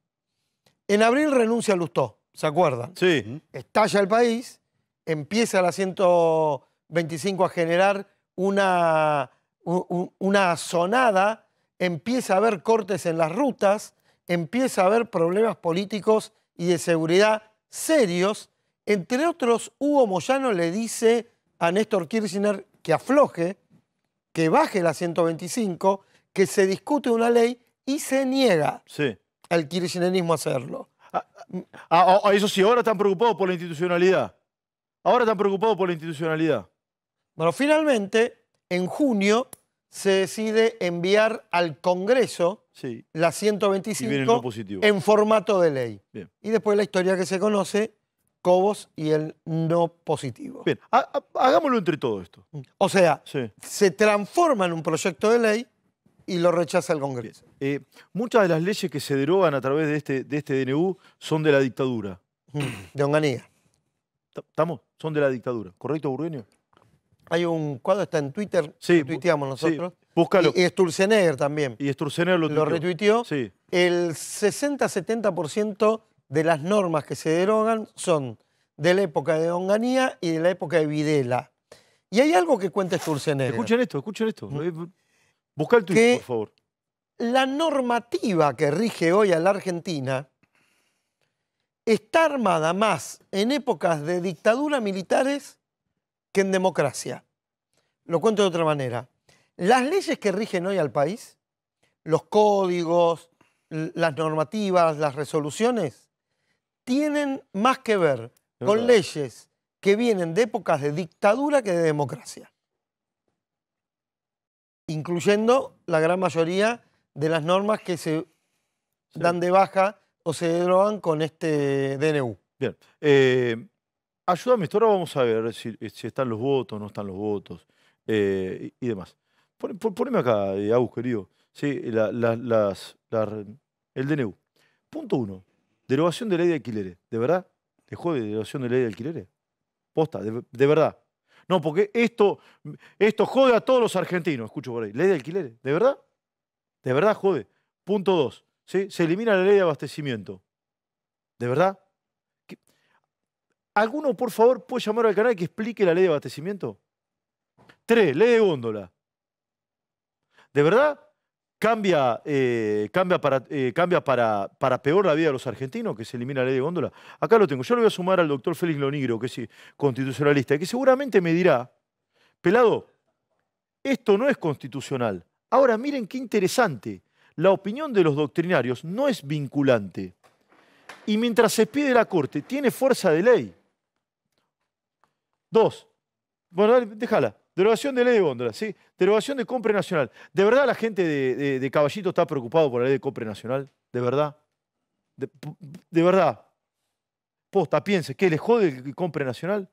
S3: En abril renuncia Lustó, ¿se acuerdan? Sí. Estalla el país, empieza la 125 a generar una, una sonada, empieza a haber cortes en las rutas, empieza a haber problemas políticos y de seguridad serios. Entre otros, Hugo Moyano le dice a Néstor Kirchner que afloje, que baje la 125, que se discute una ley y se niega al kirchnerismo a
S5: hacerlo. Ah, ah, ah, eso sí, ahora están preocupados por la institucionalidad. Ahora están preocupados por la institucionalidad. Bueno, finalmente, en junio se decide
S3: enviar al Congreso la 125 en formato de ley. Y después la historia que se conoce Cobos y el no positivo.
S5: Bien, hagámoslo entre todo esto. Mm. O sea, se transforma en un proyecto de ley y lo rechaza el Congreso. Eh, muchas de las leyes que se derogan a través de este, de este DNU son de la dictadura. Mm, de Onganía. ¿Estamos? Son de la dictadura. ¿Correcto, Burgueño? Hay un cuadro, está en Twitter, lo tuiteamos nosotros.
S3: Y, Sturzenegger también. Y Sturzenegger lo, lo retuiteó. Sí. El 60-70% de las normas que se derogan son de la época de Onganía y de la época de Videla. Y hay algo que cuenta Sturzenegger. Este escuchen esto, escuchen esto. Busca el tuyo, por favor. La normativa que rige hoy a la Argentina está armada más en épocas de dictadura militares que en democracia. Lo cuento de otra manera. Las leyes que rigen hoy al país, los códigos, las normativas, las resoluciones, tienen más que ver con leyes que vienen de épocas de dictadura que de democracia, incluyendo la gran mayoría de las normas que se dan de baja o se
S5: derogan con este DNU. Bien. Eh, ayúdame, esto ahora vamos a ver si, están los votos, no están los votos eh, y, demás. poneme acá, eh, Agus, querido. Sí, el DNU. Punto uno. Derogación de ley de alquileres. ¿De verdad? ¿De jode derogación de ley de alquileres? Posta, de, verdad. No, porque esto, esto jode a todos los argentinos, escucho por ahí. Ley de alquileres. ¿De verdad? ¿De verdad jode? Punto dos. ¿sí? Se elimina la ley de abastecimiento. ¿De verdad? ¿Alguno, por favor, puede llamar al canal que explique la ley de abastecimiento? Tres, ley de góndola. ¿De verdad? cambia, eh, cambia, para, eh, cambia para, para, peor la vida de los argentinos, que se elimina la ley de góndola. Acá lo tengo. Yo lo voy a sumar al doctor Félix Lonigro, que es constitucionalista, que seguramente me dirá, pelado, esto no es constitucional. Ahora miren qué interesante. La opinión de los doctrinarios no es vinculante. Y mientras se pide la Corte, tiene fuerza de ley. Dos. Bueno, déjala. Derogación de ley de góndolas, ¿sí? Derogación de compra nacional. ¿De verdad la gente de, de, Caballito está preocupado por la ley de compra nacional? ¿De verdad? ¿De, verdad? Posta, piense, ¿qué le jode el compre nacional?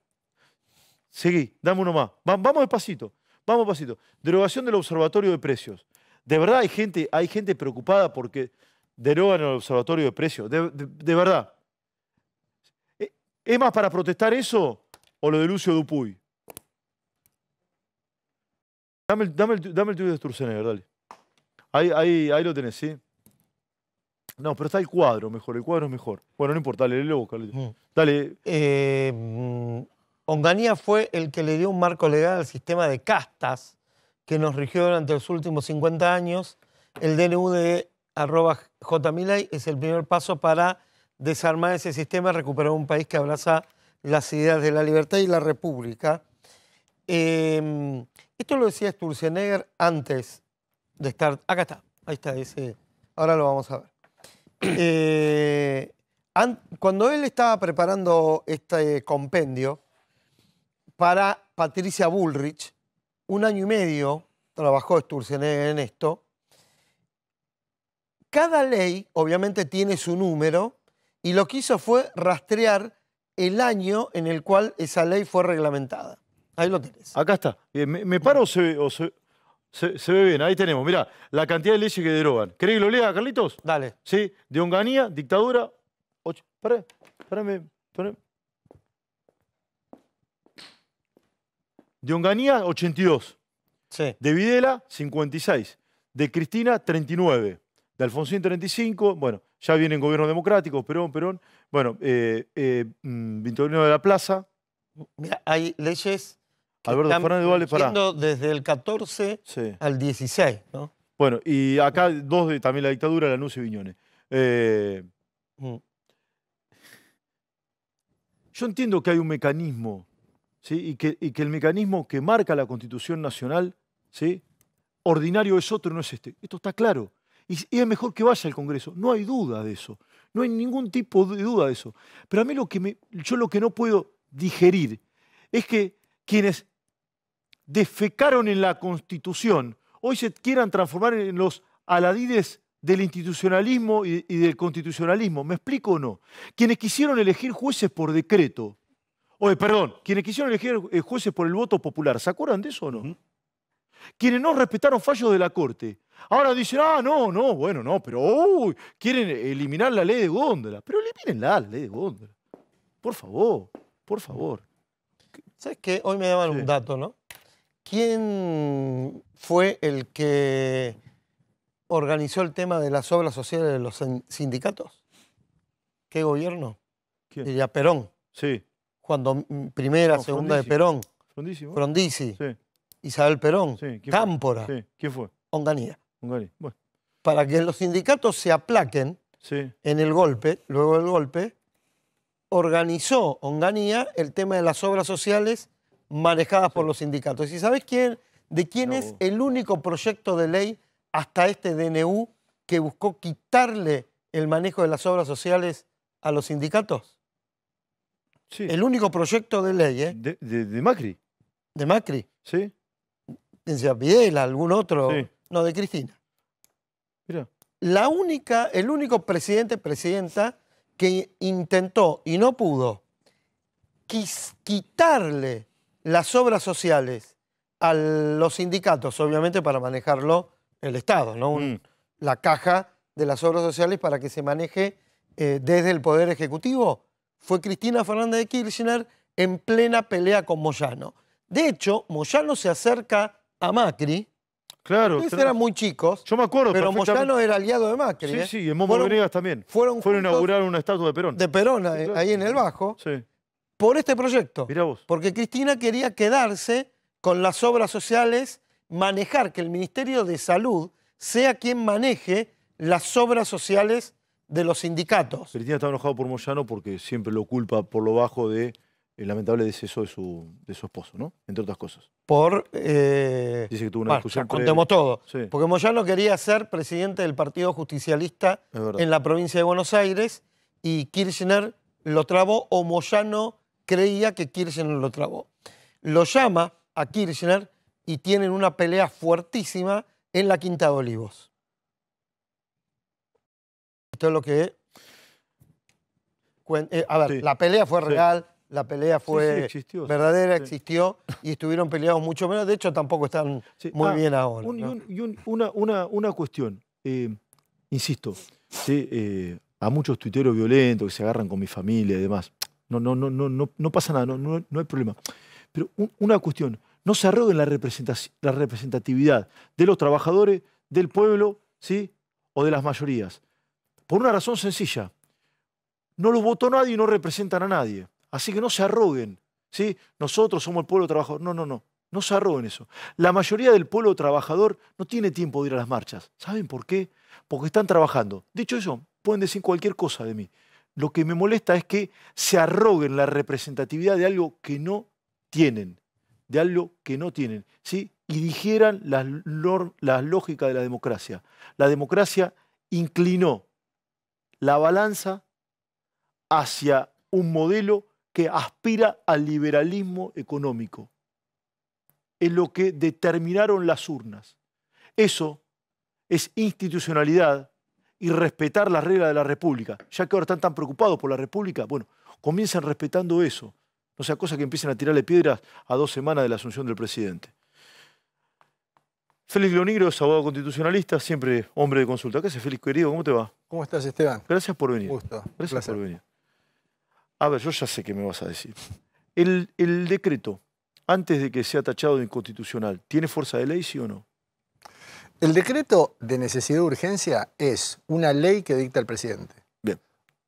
S5: Seguí, dame uno más. Vamos vamos despacito, vamos despacito. Derogación del observatorio de precios. ¿De verdad hay gente, hay gente preocupada porque derogan el observatorio de precios? De, verdad. ¿Es más para protestar eso o lo de Lucio Dupuy? Dame el, dame dame de Sturzenegger, dale. Ahí, ahí, ahí lo tenés, ¿sí? No, pero está el cuadro mejor, el cuadro es mejor. Bueno, no importa, dale, léelo, mm. dale. Dale. Eh, mm, Onganía
S3: fue el que le dio un marco legal al sistema de castas que nos rigió durante los últimos 50 años. El DNU de arroba Milay es el primer paso para desarmar ese sistema, y recuperar un país que abraza las ideas de la libertad y la república. Eh, esto lo decía Sturzenegger antes de estar. Acá está, ahí está, ese. Ahora lo vamos a ver. Eh, cuando él estaba preparando este compendio para Patricia Bullrich, un año y medio trabajó Sturzenegger en esto. Cada ley, obviamente, tiene su número y lo que hizo fue rastrear el año en el cual esa ley fue reglamentada.
S5: Ahí lo tienes. Acá está. ¿Me, paro o se ve, bien? Ahí tenemos, mirá, la cantidad de leyes que derogan. ¿Querés que lo lea, Carlitos? Dale. Sí, de Onganía, dictadura... Ocho. espérame, De Onganía, 82. Sí. De Videla, 56. De Cristina, 39. De Alfonsín, 35. Bueno, ya vienen gobiernos democráticos, Perón, Perón. Bueno, eh, eh mm, de la Plaza. Mira, hay leyes Alberto para.
S3: desde el 14
S5: al 16, Bueno, y acá dos de también la dictadura, la y Viñones. Eh, mm. Yo entiendo que hay un mecanismo, Y que, el mecanismo que marca la Constitución Nacional, ¿sí? Ordinario es otro, no es este. Esto está claro. Y, es mejor que vaya al Congreso. No hay duda de eso. No hay ningún tipo de duda de eso. Pero a mí lo que yo lo que no puedo digerir es que quienes desfecaron en la Constitución, hoy se quieran transformar en los aladides del institucionalismo y, del constitucionalismo. ¿Me explico o no? Quienes quisieron elegir jueces por decreto, oye, perdón, quienes quisieron elegir eh, jueces por el voto popular, ¿se acuerdan de eso o no? Quienes no respetaron fallos de la Corte, ahora dicen, ah, no, no, bueno, no, pero uy, quieren eliminar la ley de góndola. Pero eliminen la ley de góndola. Por favor, por favor. ¿Sabes
S3: qué? Hoy me llaman un dato, ¿no? ¿Quién fue el que organizó el tema de las obras sociales de los sindicatos? ¿Qué gobierno? Diría Perón. Sí. Cuando primera, segunda de Perón. Frondizi. Frondizi. Sí. Isabel Perón. Sí. Cámpora. Fue? Sí. ¿Quién fue? Onganía. Onganía. Bueno. Para que los sindicatos se aplaquen en el golpe, luego del golpe, organizó Onganía el tema de las obras sociales manejadas por los sindicatos. ¿Y sabes quién, de quién es el único proyecto de ley hasta este DNU que buscó quitarle el manejo de las obras sociales a los sindicatos? Sí. El único proyecto de ley, ¿eh? De, Macri. ¿De Macri? Sí. De Videla, algún otro. No, de Cristina. Mira. La única, el único presidente, presidenta, que intentó y no pudo quitarle las obras sociales a los sindicatos, obviamente para manejarlo el Estado, ¿no? Mm. La caja de las obras sociales para que se maneje eh, desde el Poder Ejecutivo. Fue Cristina Fernández de Kirchner en plena pelea con Moyano. De hecho, Moyano se acerca a Macri. Claro. Ustedes eran muy chicos. Yo me acuerdo. Pero Moyano era aliado
S5: de Macri. Sí, ¿eh? sí, y en también. Fueron, fueron a inaugurar una
S3: estatua de Perón. De Perón, ahí en el Bajo. Sí por este proyecto. Mira vos. Porque Cristina quería quedarse con las obras sociales, manejar que el Ministerio de Salud
S5: sea quien maneje las obras sociales de los sindicatos. Cristina está enojada por Moyano porque siempre lo culpa por lo bajo del eh, lamentable deceso de su, de su esposo, ¿no? Entre otras cosas.
S3: Por... Eh, Dice que tuvo una discusión... contemos todo. Porque Moyano quería ser presidente del Partido Justicialista en la provincia de Buenos Aires y Kirchner lo trabó o Moyano creía que Kirchner lo trabó. Lo llama a Kirchner y tienen una pelea fuertísima en la Quinta de Olivos. Esto es lo que... Eh, a ver, la pelea fue real, la pelea fue verdadera, existió, y estuvieron peleados mucho menos. De hecho, tampoco están muy ah, bien ahora.
S5: una, una, una, cuestión, eh, insisto, eh, a muchos tuiteros violentos que se agarran con mi familia y demás. No, no, no, no, no, pasa nada, no, hay problema. Pero una cuestión, no se arroguen la, la representatividad de los trabajadores, del pueblo, ¿sí? O de las mayorías. Por una razón sencilla. No los votó nadie y no representan a nadie. Así que no se arroguen, ¿sí? Nosotros somos el pueblo trabajador. No, no, no. No se arroguen eso. La mayoría del pueblo trabajador no tiene tiempo de ir a las marchas. ¿Saben por qué? Porque están trabajando. Dicho eso, pueden decir cualquier cosa de mí lo que me molesta es que se arroguen la representatividad de algo que no tienen, de algo que no tienen, ¿sí? y dijeran la lógica de la democracia. La democracia inclinó la balanza hacia un modelo que aspira al liberalismo económico. Es lo que determinaron las urnas. Eso es institucionalidad, y respetar las reglas de la República. Ya que ahora están tan preocupados por la República, bueno, comienzan respetando eso. No sea cosa que empiecen a tirarle piedras a dos semanas de la asunción del presidente. Félix Leonigro es abogado constitucionalista, siempre hombre de consulta. ¿Qué haces, Félix, querido? ¿Cómo te va? ¿Cómo estás, Esteban? Gracias por venir. Gusto. Gracias por venir. A ver, yo ya sé qué me vas a decir. El, el decreto, antes de que sea tachado de inconstitucional, ¿tiene fuerza de ley, sí o no? El
S4: decreto de necesidad de urgencia es una ley que dicta el presidente. Bien.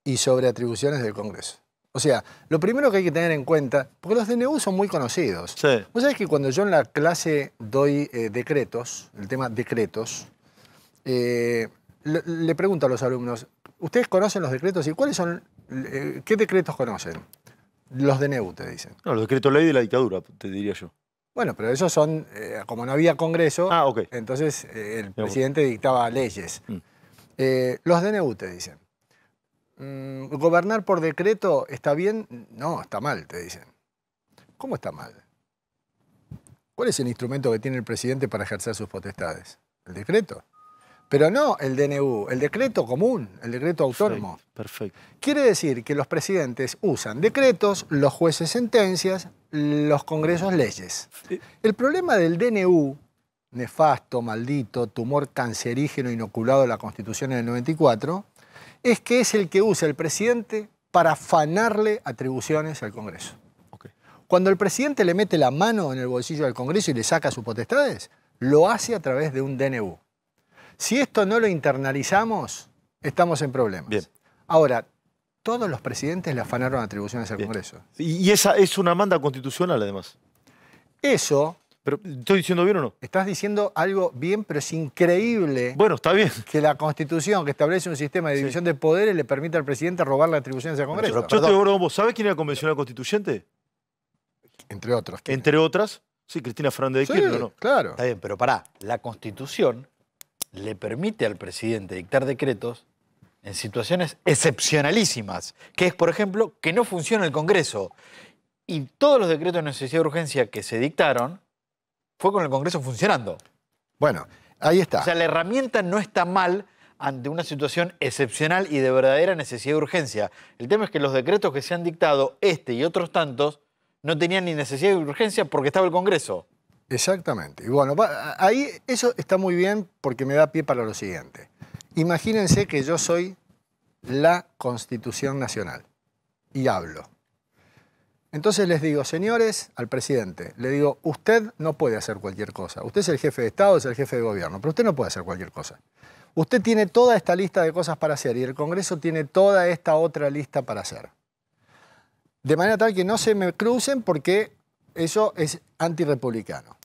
S4: Y sobre atribuciones del Congreso. O sea, lo primero que hay que tener en cuenta, porque los DNU son muy conocidos. Sí. Vos sabés que cuando yo en la clase doy eh, decretos, el tema decretos, eh, le, pregunto a los alumnos, ¿ustedes conocen los decretos y cuáles son, eh, qué decretos conocen? Los DNU, te dicen.
S5: No, los decretos ley de la dictadura, te diría yo.
S4: Bueno, pero esos son, eh, como no había Congreso, ah, entonces
S5: eh, el presidente
S4: dictaba leyes. Mm. Eh, los DNU te dicen, mm, gobernar por decreto está bien, no, está mal, te dicen. ¿Cómo está mal? ¿Cuál es el instrumento que tiene el presidente para ejercer sus potestades? ¿El decreto? Pero no el DNU, el decreto común, el decreto autónomo. Perfecto. Quiere decir que los presidentes usan decretos, los jueces sentencias, los congresos leyes. El problema del DNU, nefasto, maldito, tumor cancerígeno inoculado a la Constitución en el 94, es que es el que usa el presidente para afanarle atribuciones al Congreso. Cuando el presidente le mete la mano en el bolsillo del Congreso y le saca sus potestades, lo hace a través de un DNU. Si esto no lo internalizamos, estamos en problemas. Bien. Ahora, todos los presidentes le afanaron atribuciones al Congreso. Y esa es una manda constitucional, además. Eso pero, ¿Estoy diciendo bien o no? Estás diciendo algo bien, pero es increíble. Bueno, está bien. Que la Constitución, que establece un sistema de división de poderes, le permita al presidente robar las atribuciones al Congreso. yo te de
S5: vos. quién era convencional constituyente? Entre otras. Entre otras. Sí, Cristina Fernández de Kirchner, ¿no?
S4: Claro. Está bien,
S5: pero pará. La Constitución
S6: le permite al presidente dictar decretos en situaciones excepcionalísimas, que es, por ejemplo, que no funciona el Congreso. Y todos los decretos de necesidad de urgencia que se dictaron fue con el Congreso funcionando. Bueno, ahí está. O sea, la herramienta no está mal ante una situación excepcional y de verdadera necesidad de urgencia. El tema es que los decretos que se han dictado, este y otros tantos, no tenían ni necesidad de urgencia porque estaba el Congreso.
S4: Exactamente. Y bueno, ahí eso está muy bien porque me da pie para lo siguiente. Imagínense que yo soy la Constitución Nacional y hablo. Entonces les digo, señores, al presidente, le digo, usted no puede hacer cualquier cosa. Usted es el jefe de Estado, es el jefe de gobierno, pero usted no puede hacer cualquier cosa. Usted tiene toda esta lista de cosas para hacer y el Congreso tiene toda esta otra lista para hacer. De manera tal que no se me crucen porque eso es antirrepublicano.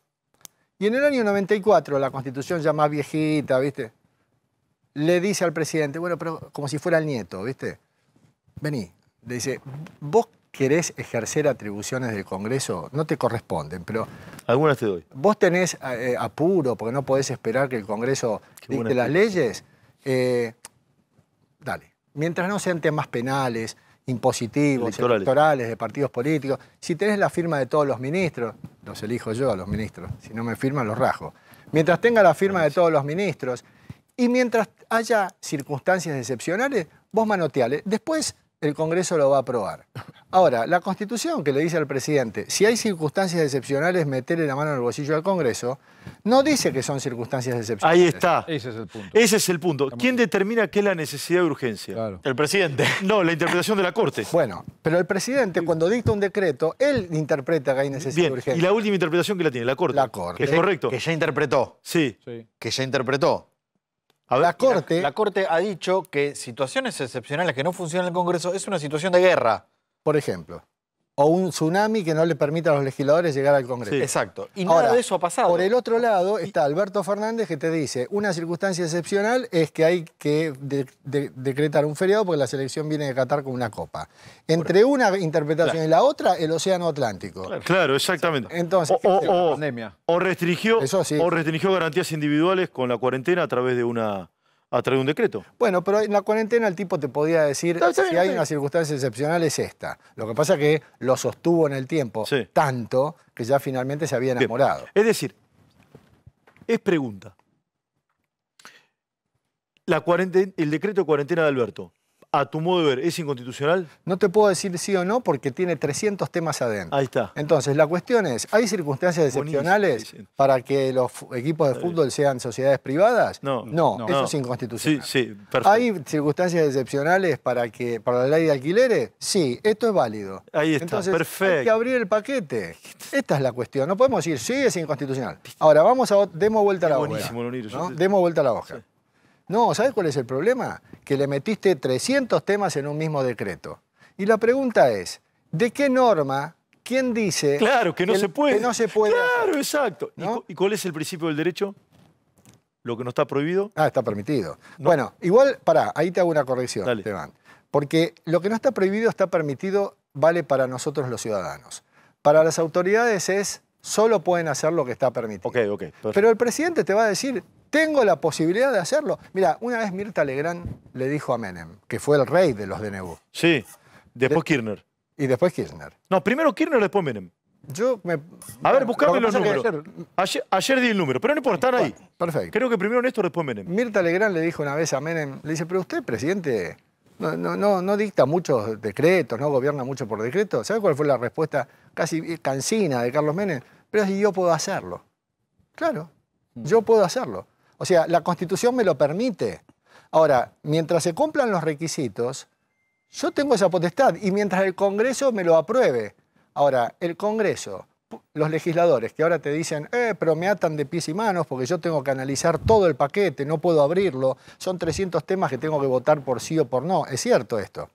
S4: Y en el año 94, la constitución ya más viejita, ¿viste? Le dice al presidente, bueno, pero como si fuera el nieto, ¿viste? Vení, le dice, vos querés ejercer atribuciones del Congreso, no te corresponden, pero... Algunas te doy. Vos tenés eh, apuro porque no podés esperar que el Congreso Qué las leyes. Eh, dale, mientras no sean temas penales, impositivos, electorales, de partidos políticos, si tenés la firma de todos los ministros, los elijo yo a los ministros. Si no me firman, los rajo. Mientras tenga la firma de todos los ministros y mientras haya circunstancias excepcionales, vos manoteales. Después el Congreso lo va a aprobar. Ahora, la Constitución que le dice al presidente, si hay circunstancias excepcionales, meterle la mano en el bolsillo al Congreso, no dice que son circunstancias excepcionales. Ahí está.
S5: Ese es el punto. Ese es el punto. ¿Quién determina qué es la necesidad de urgencia? El presidente. No, la interpretación de la Corte. Bueno,
S4: pero el presidente cuando dicta un decreto, él interpreta que hay necesidad de urgencia. Y
S6: la última interpretación que la tiene, la Corte. La Corte. Es correcto. Que ya interpretó. Sí. sí. Que ya interpretó la, corte, la, la, Corte ha dicho que situaciones excepcionales que no funcionan en el Congreso
S4: es una situación de guerra. Por ejemplo o un tsunami que no le permita a los legisladores llegar al Congreso. exacto. Y nada de eso ha pasado. Por el otro lado está Alberto Fernández que te dice, una circunstancia excepcional es que hay que decretar un feriado porque la selección viene de Qatar con una copa. Entre una interpretación y la otra, el Océano Atlántico.
S5: Claro, exactamente. Entonces, o, pandemia. restringió, o restringió garantías individuales con la cuarentena a través de una a través de un decreto.
S4: Bueno, pero en la cuarentena el tipo te podía decir, si hay una circunstancia excepcional es esta. Lo que pasa es que lo sostuvo en el tiempo tanto que ya
S5: finalmente se había enamorado. Es decir, es pregunta. La cuarentena, el decreto de cuarentena de Alberto a tu modo de ver, ¿es
S4: inconstitucional? No te puedo decir sí o no porque tiene 300 temas adentro. Ahí está. Entonces, la cuestión es, ¿hay circunstancias excepcionales para que los equipos de fútbol sean sociedades privadas? No. No, eso es inconstitucional. Sí, sí, perfecto. ¿Hay circunstancias excepcionales para que para la ley de alquileres? Sí, esto es válido. Ahí está, Entonces, perfecto. Hay que abrir el paquete. Esta es la cuestión. No podemos decir, sí, es inconstitucional. Ahora, vamos a... Demos vuelta a la hoja. Buenísimo, Demos vuelta a la hoja. No, ¿sabes cuál es el problema? Que le metiste 300 temas en un mismo decreto. Y la pregunta es, ¿de qué norma ¿Quién dice claro, que no, se puede. Que no se puede.
S5: Claro, exacto. ¿Y cuál es el principio del derecho? Lo que no está prohibido.
S4: Ah, está permitido. Bueno, igual, pará, ahí te hago una corrección, Esteban. Porque lo que no está prohibido está permitido, vale para nosotros los ciudadanos. Para las autoridades es solo pueden hacer lo que está permitido. Pero el presidente te va a decir, tengo la posibilidad de hacerlo. Mira, una vez Mirta Legrand le dijo a Menem, que fue el rey de los DNU.
S5: Sí, después Kirchner. Y después Kirchner. No, primero Kirchner, después Menem. Yo me... A ver, buscame los números. Ayer... di el número, pero no importa, están ahí. perfecto. Creo que primero Néstor, después
S4: Menem. Mirta Legrand le dijo una vez a Menem, le dice, pero usted, presidente, no, no, no, no dicta muchos decretos, no gobierna mucho por decreto. ¿Sabe cuál fue la respuesta casi cancina de Carlos Menem, pero si yo puedo hacerlo. Claro, mm. yo puedo hacerlo. O sea, la Constitución me lo permite. Ahora, mientras se cumplan los requisitos, yo tengo esa potestad y mientras el Congreso me lo apruebe. Ahora, el Congreso, los legisladores que ahora te dicen, eh, pero me atan de pies y manos porque yo tengo que analizar todo el paquete, no puedo abrirlo, son 300 temas que tengo que votar por sí o por no. Es cierto esto.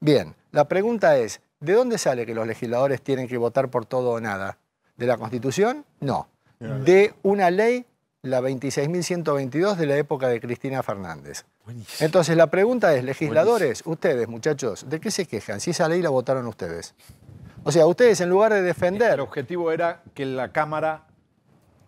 S4: Bien, la pregunta es, ¿De dónde sale que los legisladores tienen que votar por todo o nada? ¿De la Constitución? No. De una ley, la 26.122 de la época de Cristina Fernández. Entonces la pregunta es, legisladores, ustedes muchachos, ¿de qué se quejan si esa ley la votaron ustedes? O sea, ustedes en lugar de defender... El objetivo era
S2: que la Cámara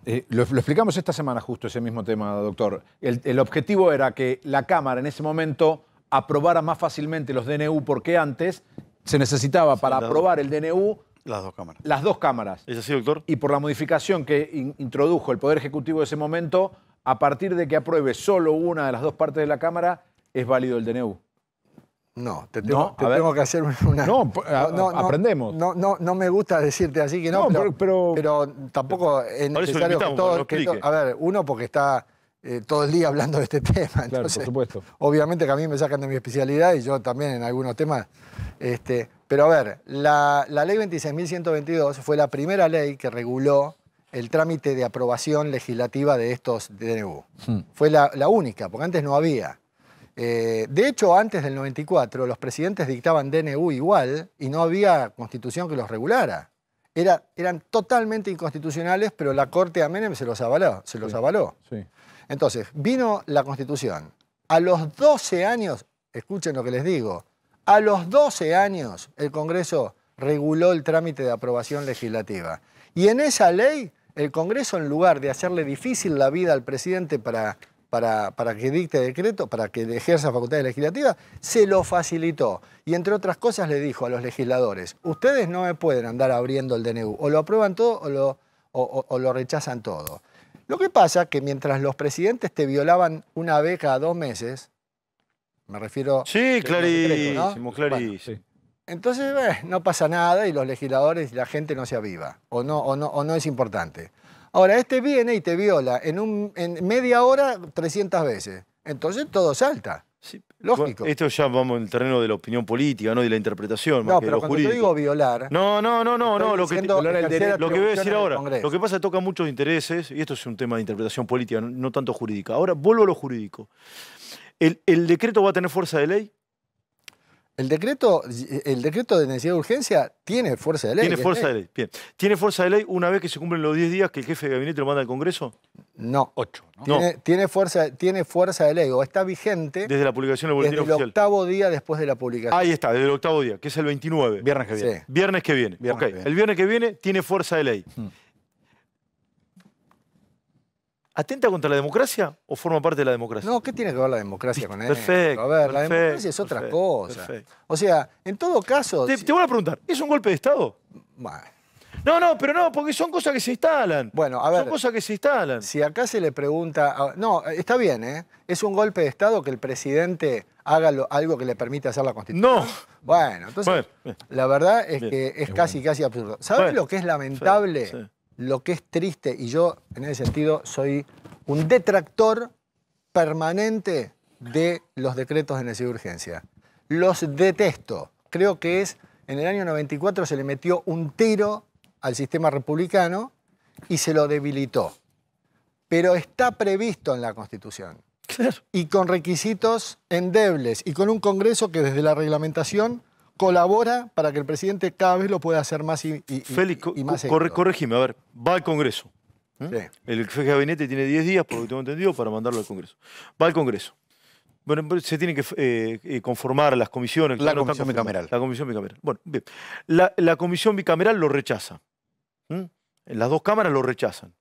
S2: eh, lo, explicamos esta semana justo ese mismo tema, doctor. El, el, objetivo era que la Cámara en ese momento aprobara más fácilmente los DNU porque antes se necesitaba para aprobar el DNU las dos cámaras. Las dos cámaras. ¿Es así, doctor? Y por la modificación que introdujo el Poder Ejecutivo de ese momento, a partir de que apruebe solo una de las dos partes de la Cámara, es válido el DNU.
S4: No, te tengo, que hacer una. No, no, no aprendemos. No, me gusta decirte así que no, pero, pero, tampoco es necesario que todos... a ver, uno porque está eh, todo el día hablando de este tema. claro, por supuesto. Obviamente que a mí me sacan de mi especialidad y yo también en algunos temas. Este, pero a ver, la, ley 26.122 fue la primera ley que reguló el trámite de aprobación legislativa de estos DNU. Hmm. Fue la, única, porque antes no había. Eh, de hecho, antes del 94, los presidentes dictaban DNU igual y no había constitución que los regulara. eran totalmente inconstitucionales, pero la Corte de Menem se los avaló. avaló. Sí. Entonces, vino la Constitución. A los 12 años, escuchen lo que les digo, a los 12 años el Congreso reguló el trámite de aprobación legislativa. Y en esa ley, el Congreso, en lugar de hacerle difícil la vida al presidente para, que dicte decreto, para que ejerza facultades legislativas, se lo facilitó. Y entre otras cosas le dijo a los legisladores, ustedes no me pueden andar abriendo el DNU, o lo aprueban todo o lo rechazan todo. Lo que pasa es que mientras los presidentes te violaban una vez cada dos meses, me refiero... Sí, clarísimo,
S5: clarísimo.
S4: entonces, no pasa nada y los legisladores y la gente no se aviva, o no, o no, o no es importante. Ahora, este viene y te viola en, un, en media hora 300 veces. Entonces todo salta. Lógico.
S5: esto ya vamos en el terreno de la opinión política, ¿no? de la interpretación. no, pero cuando digo violar. No, no, no, no, no. Lo que, voy a decir ahora. Lo que pasa es que toca muchos intereses, y esto es un tema de interpretación política, no, tanto jurídica. Ahora, vuelvo a lo jurídico. el decreto va a tener fuerza de ley el decreto,
S4: el decreto de necesidad de urgencia tiene fuerza de ley. Tiene ¿eh? fuerza de ley.
S5: Bien. ¿Tiene fuerza de ley una vez que se cumplen los 10 días que el jefe de gabinete lo manda al Congreso? No. 8. ¿no?
S4: Tiene, fuerza, tiene fuerza de ley o está vigente.
S5: Desde la publicación del boletín el
S4: octavo día después de la publicación.
S5: Ahí está, desde el octavo día, que es el 29. Viernes que viene. Viernes que viene. El viernes que viene tiene fuerza de ley. Hmm. ¿Atenta contra la democracia o forma parte de la democracia? No, ¿qué tiene que ver la democracia con perfecto, A ver, la democracia es otra cosa. O
S4: sea, en todo caso... Te, voy a preguntar, ¿es un golpe de Estado? No,
S5: no, pero no, porque son cosas
S4: que se instalan. Bueno, a ver... Son cosas que se instalan. Si acá se le pregunta... No, está bien, ¿eh? ¿Es un golpe de Estado que el presidente haga algo que le permita hacer la Constitución? No. Bueno, entonces, la verdad es que es, casi, casi absurdo. ¿Sabes lo que es lamentable? lo que es triste, y yo en ese sentido soy un detractor permanente de los decretos de necesidad de urgencia. Los detesto. Creo que es, en el año 94 se le metió un tiro al sistema republicano y se lo debilitó. Pero está previsto en la Constitución. Claro. Y con requisitos endebles y con un Congreso que desde la reglamentación colabora para que el presidente cada vez lo pueda hacer más y, y, Félix, más
S5: corregime, a ver, va al Congreso. ¿Mm? El jefe de gabinete tiene 10 días, por lo que tengo entendido, para mandarlo al Congreso. Va al Congreso. Bueno, se tienen que eh, eh, conformar las comisiones. La comisión bicameral. La comisión bicameral. Bueno, bien. La, comisión bicameral lo rechaza. ¿Mm? Las dos cámaras lo rechazan.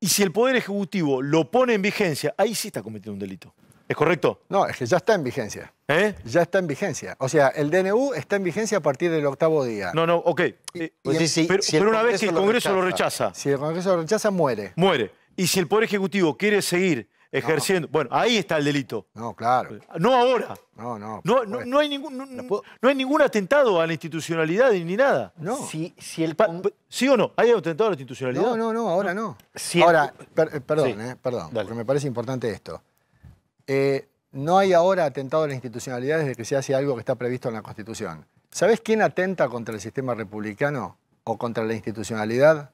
S5: Y si el Poder Ejecutivo lo pone en vigencia, ahí sí está cometiendo un delito. ¿Es correcto? No, es que ya está en vigencia. ¿Eh? Ya está en vigencia. O sea, el
S4: DNU está en vigencia a partir del octavo día.
S5: No, no, ok. Eh, pero, una vez que el Congreso lo rechaza,
S4: Si el Congreso lo rechaza, muere.
S5: Muere. Y si el Poder Ejecutivo quiere seguir ejerciendo. Bueno, ahí está el delito. No, claro. No ahora. No, no. No, hay, ningún, no, hay ningún atentado a la institucionalidad ni nada. No. Si, el... ¿Sí o no? ¿Hay atentado a la institucionalidad? No, no, no, ahora no.
S4: ahora, perdón, eh, perdón, me parece importante esto. Eh, no hay ahora atentado a la institucionalidad desde que se hace algo que está previsto en la Constitución. ¿Sabés quién atenta contra el sistema republicano o contra la institucionalidad?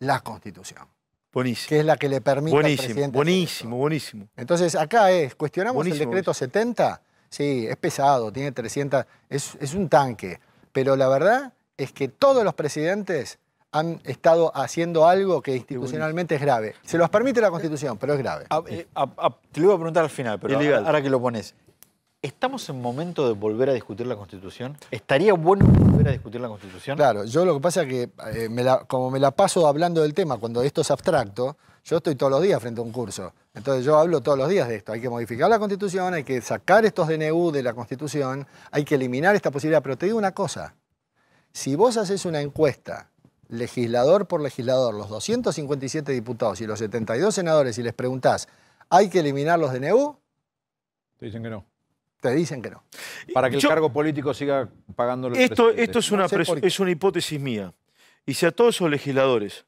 S4: La Constitución. Buenísimo. Que es la que le permite buenísimo, al presidente. Buenísimo, buenísimo. Entonces, acá es, cuestionamos el decreto 70. Sí, es pesado, tiene 300, es un tanque. Pero la verdad es que todos los presidentes han estado haciendo algo que institucionalmente es grave. Se los permite la Constitución, pero es grave. Ah, eh,
S6: ah, ah, te lo iba a preguntar al final, pero ahora que lo pones. ¿Estamos en momento de volver a discutir
S4: la Constitución? ¿Estaría bueno volver a discutir la Constitución? Claro, yo lo que pasa es que eh, como me la paso hablando del tema, cuando esto es abstracto, yo estoy todos los días frente a un curso. Entonces yo hablo todos los días de esto. Hay que modificar la Constitución, hay que sacar estos DNU de la Constitución, hay que eliminar esta posibilidad. Pero te digo una cosa, si vos haces una encuesta legislador por legislador, los 257 diputados y los 72 senadores, y les preguntás, ¿hay que eliminar los DNU? E Te dicen que no. Te dicen que no. Para que el cargo
S2: político siga
S5: pagando los Esto, esto es, una es una hipótesis mía. Y si a todos esos legisladores.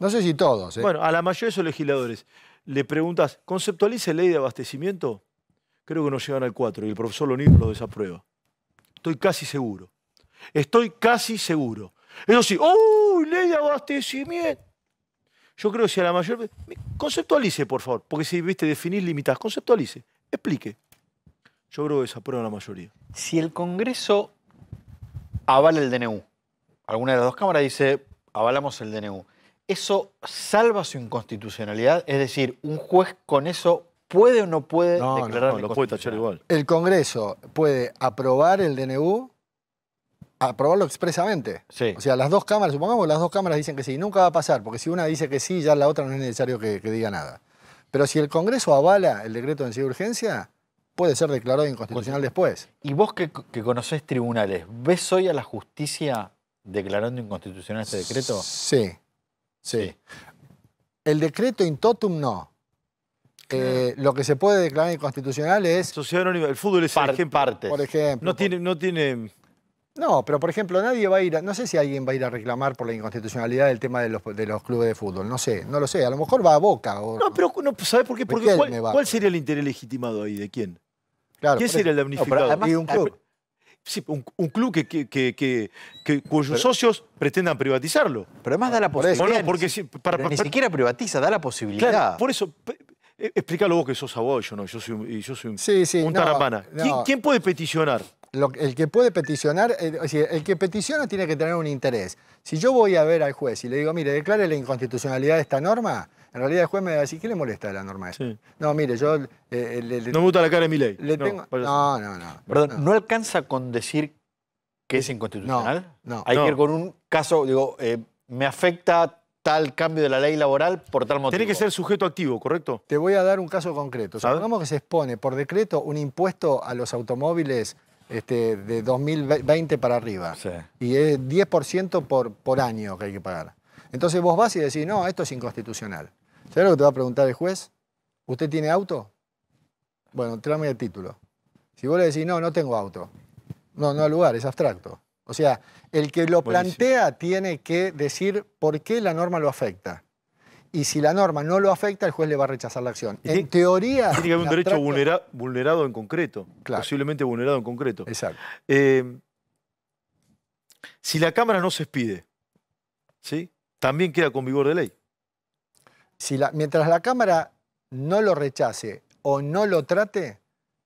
S5: No sé si todos. ¿eh? Bueno, a la mayoría de esos legisladores le preguntas, ¿conceptualiza ley de abastecimiento? Creo que no llegan al 4 y el profesor Lonir lo desaprueba. Estoy casi seguro. Estoy casi seguro. Eso sí, ¡uy! Ley de abastecimiento. Yo creo que si a la mayoría Conceptualice, por favor, porque si viste definir, limitadas, Conceptualice, explique. Yo creo que desaprueba la mayoría. Si el
S6: Congreso avala el DNU, alguna de las dos cámaras dice avalamos el DNU, ¿eso salva su inconstitucionalidad? Es decir, ¿un juez con eso
S4: puede o no puede no, El Congreso puede aprobar el DNU aprobarlo expresamente. O sea, las dos cámaras, supongamos, las dos cámaras dicen que sí. Nunca va a pasar, porque si una dice que sí, ya la otra no es necesario que, diga nada. Pero si el Congreso avala el decreto de necesidad urgencia, puede ser declarado inconstitucional pues después. Y vos que, conocés
S6: tribunales, ¿ves hoy a la justicia declarando inconstitucional este decreto?
S4: Sí, sí. El decreto in totum no. Eh, lo que se puede declarar inconstitucional es... el
S5: fútbol es el Parte.
S4: Por ejemplo. No tiene... No tiene no, pero por ejemplo, nadie va a ir, no sé si alguien va a ir a reclamar por la inconstitucionalidad del tema de los, clubes de fútbol, no sé, no lo sé, a lo mejor va a Boca. O, no, pero ¿sabes por qué? cuál,
S5: sería el interés legitimado ahí? ¿De quién? Claro, ¿Quién sería el damnificado? un ah, club. un, club que, que, que, cuyos socios pretendan privatizarlo. Pero además da la posibilidad. porque ni siquiera privatiza, da la posibilidad. por eso, eh, explícalo vos que sos abogado, yo no, yo soy, yo soy un, tarapana. ¿Quién puede peticionar? el que puede
S4: peticionar, el, eh, decir, el que peticiona tiene que tener un interés. Si yo voy a ver al juez y le digo, mire, declare la inconstitucionalidad de esta norma, en realidad el juez me va a decir, ¿qué le molesta de la norma No, mire, yo... Eh, eh, no me la cara de mi ley. no, no, no, Perdón, no. alcanza con
S6: decir que es inconstitucional? No, Hay que ir con un caso, digo, me
S5: afecta tal cambio de la ley laboral por tal motivo. Tiene que ser sujeto activo, ¿correcto? Te voy a
S4: dar un caso concreto. Supongamos que se expone por decreto un impuesto a los automóviles este, de 2020 para arriba. Y es 10% por, por año que hay que pagar. Entonces vos vas y decís, no, esto es inconstitucional. ¿Sabes lo que te va a preguntar el juez? ¿Usted tiene auto? Bueno, tráeme el título. Si vos le decís, no, no tengo auto. No, no hay lugar, es abstracto. O sea, el que lo plantea tiene que decir por qué la norma lo afecta y si la norma no lo afecta, el juez le va a rechazar la acción. en teoría... Tiene que haber un derecho
S5: vulnerado en concreto, posiblemente vulnerado en concreto. Exacto. Eh, si la Cámara no se expide, ¿sí? también queda con vigor de ley.
S4: mientras la Cámara no lo rechace o no lo trate,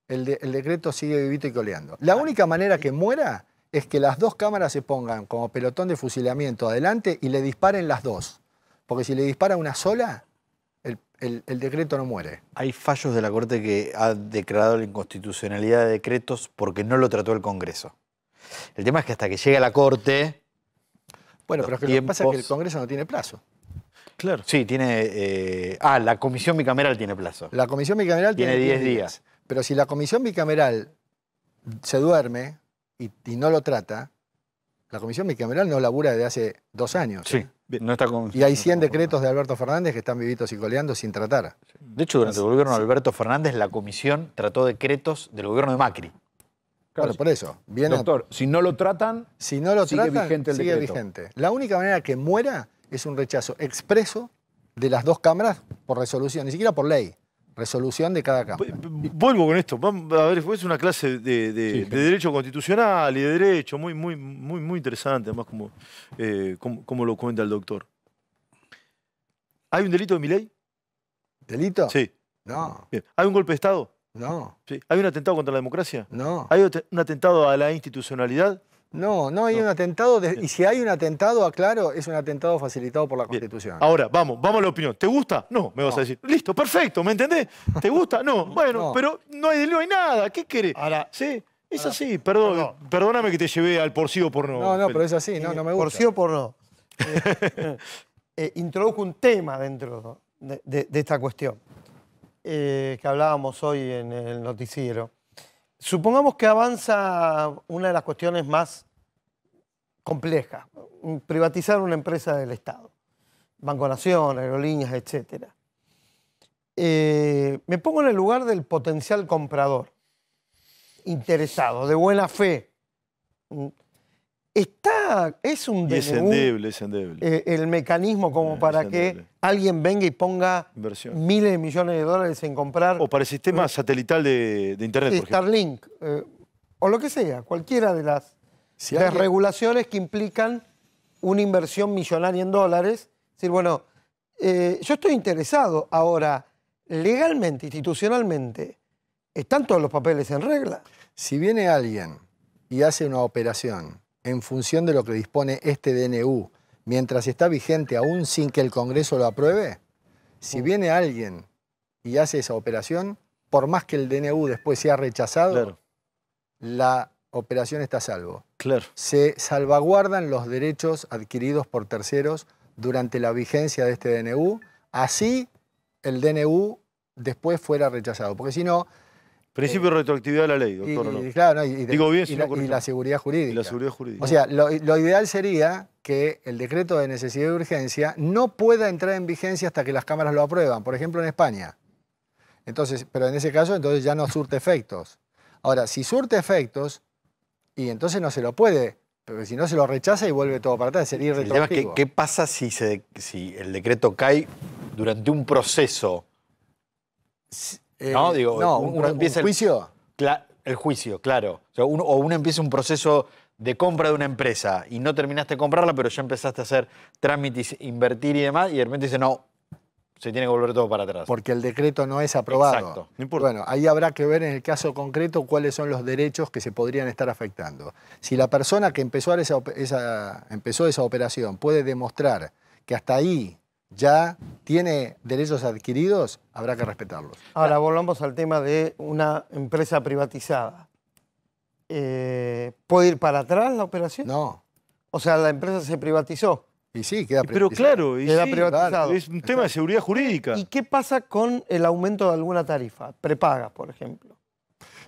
S4: el, el decreto sigue vivito y coleando. La única manera que muera es que las dos cámaras se pongan como pelotón de fusilamiento adelante y le disparen las dos. Porque si le dispara una sola, el, decreto no muere. Hay
S6: fallos de la Corte que ha declarado la inconstitucionalidad de decretos porque no lo trató el Congreso. El tema es que hasta que llegue a la Corte... Bueno, pero lo que pasa es que el
S4: Congreso no tiene plazo.
S6: Claro. Sí, tiene... Eh, ah, la Comisión Bicameral tiene plazo.
S4: La Comisión Bicameral tiene 10 días. Pero si la Comisión Bicameral se duerme y, no lo trata, la Comisión Bicameral no labura desde hace dos años. Sí. Y hay 100 decretos de Alberto Fernández que están vivitos y coleando sin tratar.
S6: De hecho, durante el gobierno de Alberto Fernández, la comisión trató decretos del gobierno de Macri.
S4: Claro, por eso. Doctor, si no lo tratan, si no lo sigue vigente el vigente. La única manera que muera es un rechazo expreso de las dos cámaras por resolución, ni siquiera por ley. Resolución de cada caso.
S5: Vuelvo con esto. A ver, es una clase de, derecho constitucional y de derecho muy, muy, muy, muy interesante, además, eh, como, como, lo cuenta el doctor. ¿Hay un delito de mi ley? ¿Delito? Sí. No. ¿Hay un golpe de Estado? No. ¿Hay un atentado contra la democracia? No. ¿Hay un atentado a la institucionalidad? No, no hay un
S4: atentado. y si hay un atentado, aclaro, es un atentado
S5: facilitado por la Constitución. Ahora, vamos, vamos a la opinión. ¿Te gusta? No, me vas a decir. Listo, perfecto, ¿me entendés? ¿Te gusta? No, bueno, pero no hay, no hay nada. ¿Qué querés? Ahora, sí. Es así, perdón, perdóname que te llevé al por sí o por no. No, no, pero es
S3: así, no, no me gusta. Por sí o por no. Eh, eh, Introduzco un tema dentro de, esta cuestión eh, que hablábamos hoy en el noticiero Supongamos que avanza una de las cuestiones más complejas, privatizar una empresa del Estado, Banco Nación, aerolíneas, etc. Eh, me pongo en el lugar del potencial comprador, interesado, de buena fe. Está, es un DNU,
S5: eh,
S3: el mecanismo como eh, para que alguien venga y ponga miles de millones de dólares en comprar.
S5: O para el sistema eh, satelital de, de Internet.
S3: Starlink, o lo que sea, cualquiera de las, las regulaciones que implican una inversión millonaria en dólares. Es decir, bueno, yo estoy interesado ahora, legalmente, institucionalmente, ¿están todos los papeles en regla? Si viene alguien y
S4: hace una operación en función de lo que dispone este DNU, mientras está vigente aún sin que el Congreso lo apruebe, si mm. viene alguien y hace esa operación, por más que el DNU después sea rechazado, la operación está a salvo. Claro. Se salvaguardan los derechos adquiridos por terceros durante la vigencia de este DNU, así el DNU después fuera rechazado, porque si no,
S5: Principio de retroactividad de la ley, doctor. Y,
S4: claro, y, la, seguridad jurídica. O sea, lo, ideal sería que el decreto de necesidad y urgencia no pueda entrar en vigencia hasta que las cámaras lo aprueban, por ejemplo en España. Entonces, pero en ese caso entonces ya no surte efectos. Ahora, si surte efectos, y entonces no se lo puede, porque si no se lo rechaza y vuelve todo para atrás, sería irretroactivo. ¿Qué pasa si,
S6: el decreto cae durante un proceso? Eh, no, digo, juicio. El, juicio, claro. O, uno, empieza un proceso de compra de una empresa y no terminaste de comprarla, pero ya empezaste a hacer trámites, invertir y demás, y de repente dice, no, se tiene que volver todo para atrás.
S4: Porque el decreto no es aprobado. Exacto. Bueno, ahí habrá que ver en el caso concreto cuáles son los derechos que se podrían estar afectando. Si la persona que empezó esa, empezó esa operación puede demostrar que hasta ahí ya tiene derechos adquiridos, habrá que respetarlos.
S3: Ahora volvamos al tema de una empresa privatizada. Eh, ¿Puede ir para atrás la operación? No. O sea, la empresa se privatizó. Y sí, queda privatizado. Pero claro, es un tema
S5: de seguridad jurídica. ¿Y
S3: qué pasa con el aumento de alguna tarifa? Prepagas, por ejemplo.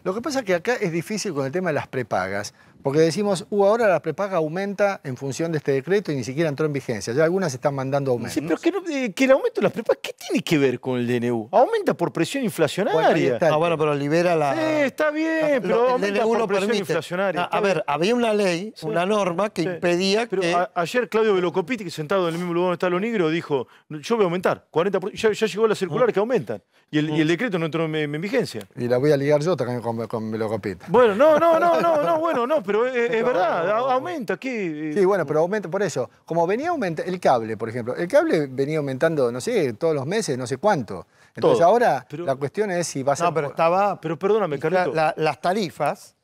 S4: Lo que pasa es que acá es difícil con el tema de las prepagas, porque decimos, uh, ahora la prepaga aumenta en función de este decreto y ni siquiera entró en vigencia. Ya algunas están
S5: mandando aumentos. Sí, pero que, eh, el aumento de las prepagas, ¿qué tiene que ver con el DNU? Aumenta por presión inflacionaria. ah, bueno, pero libera la... Sí, está bien, ah, pero aumenta por presión inflacionaria. Ah, a ver, había una ley, una norma que impedía que... ayer Claudio Velocopiti, que sentado en el mismo lugar donde está lo negro, dijo, yo voy a aumentar, 40%, ya, llegó la circular ah. que aumentan. Y el, decreto no entró en, vigencia.
S4: Y la voy a ligar yo también con, con Velocopiti. Bueno, no, no, no, no, no, bueno, no, pero
S5: es, verdad,
S4: aumenta aquí. Eh. Sí, bueno, pero aumenta por eso. Como venía aumentando, el cable, por ejemplo, el cable venía aumentando, no sé, todos los meses, no sé cuánto. Entonces ahora la cuestión es
S3: si va a ser... No, pero estaba... Pero perdóname, Carlito. las tarifas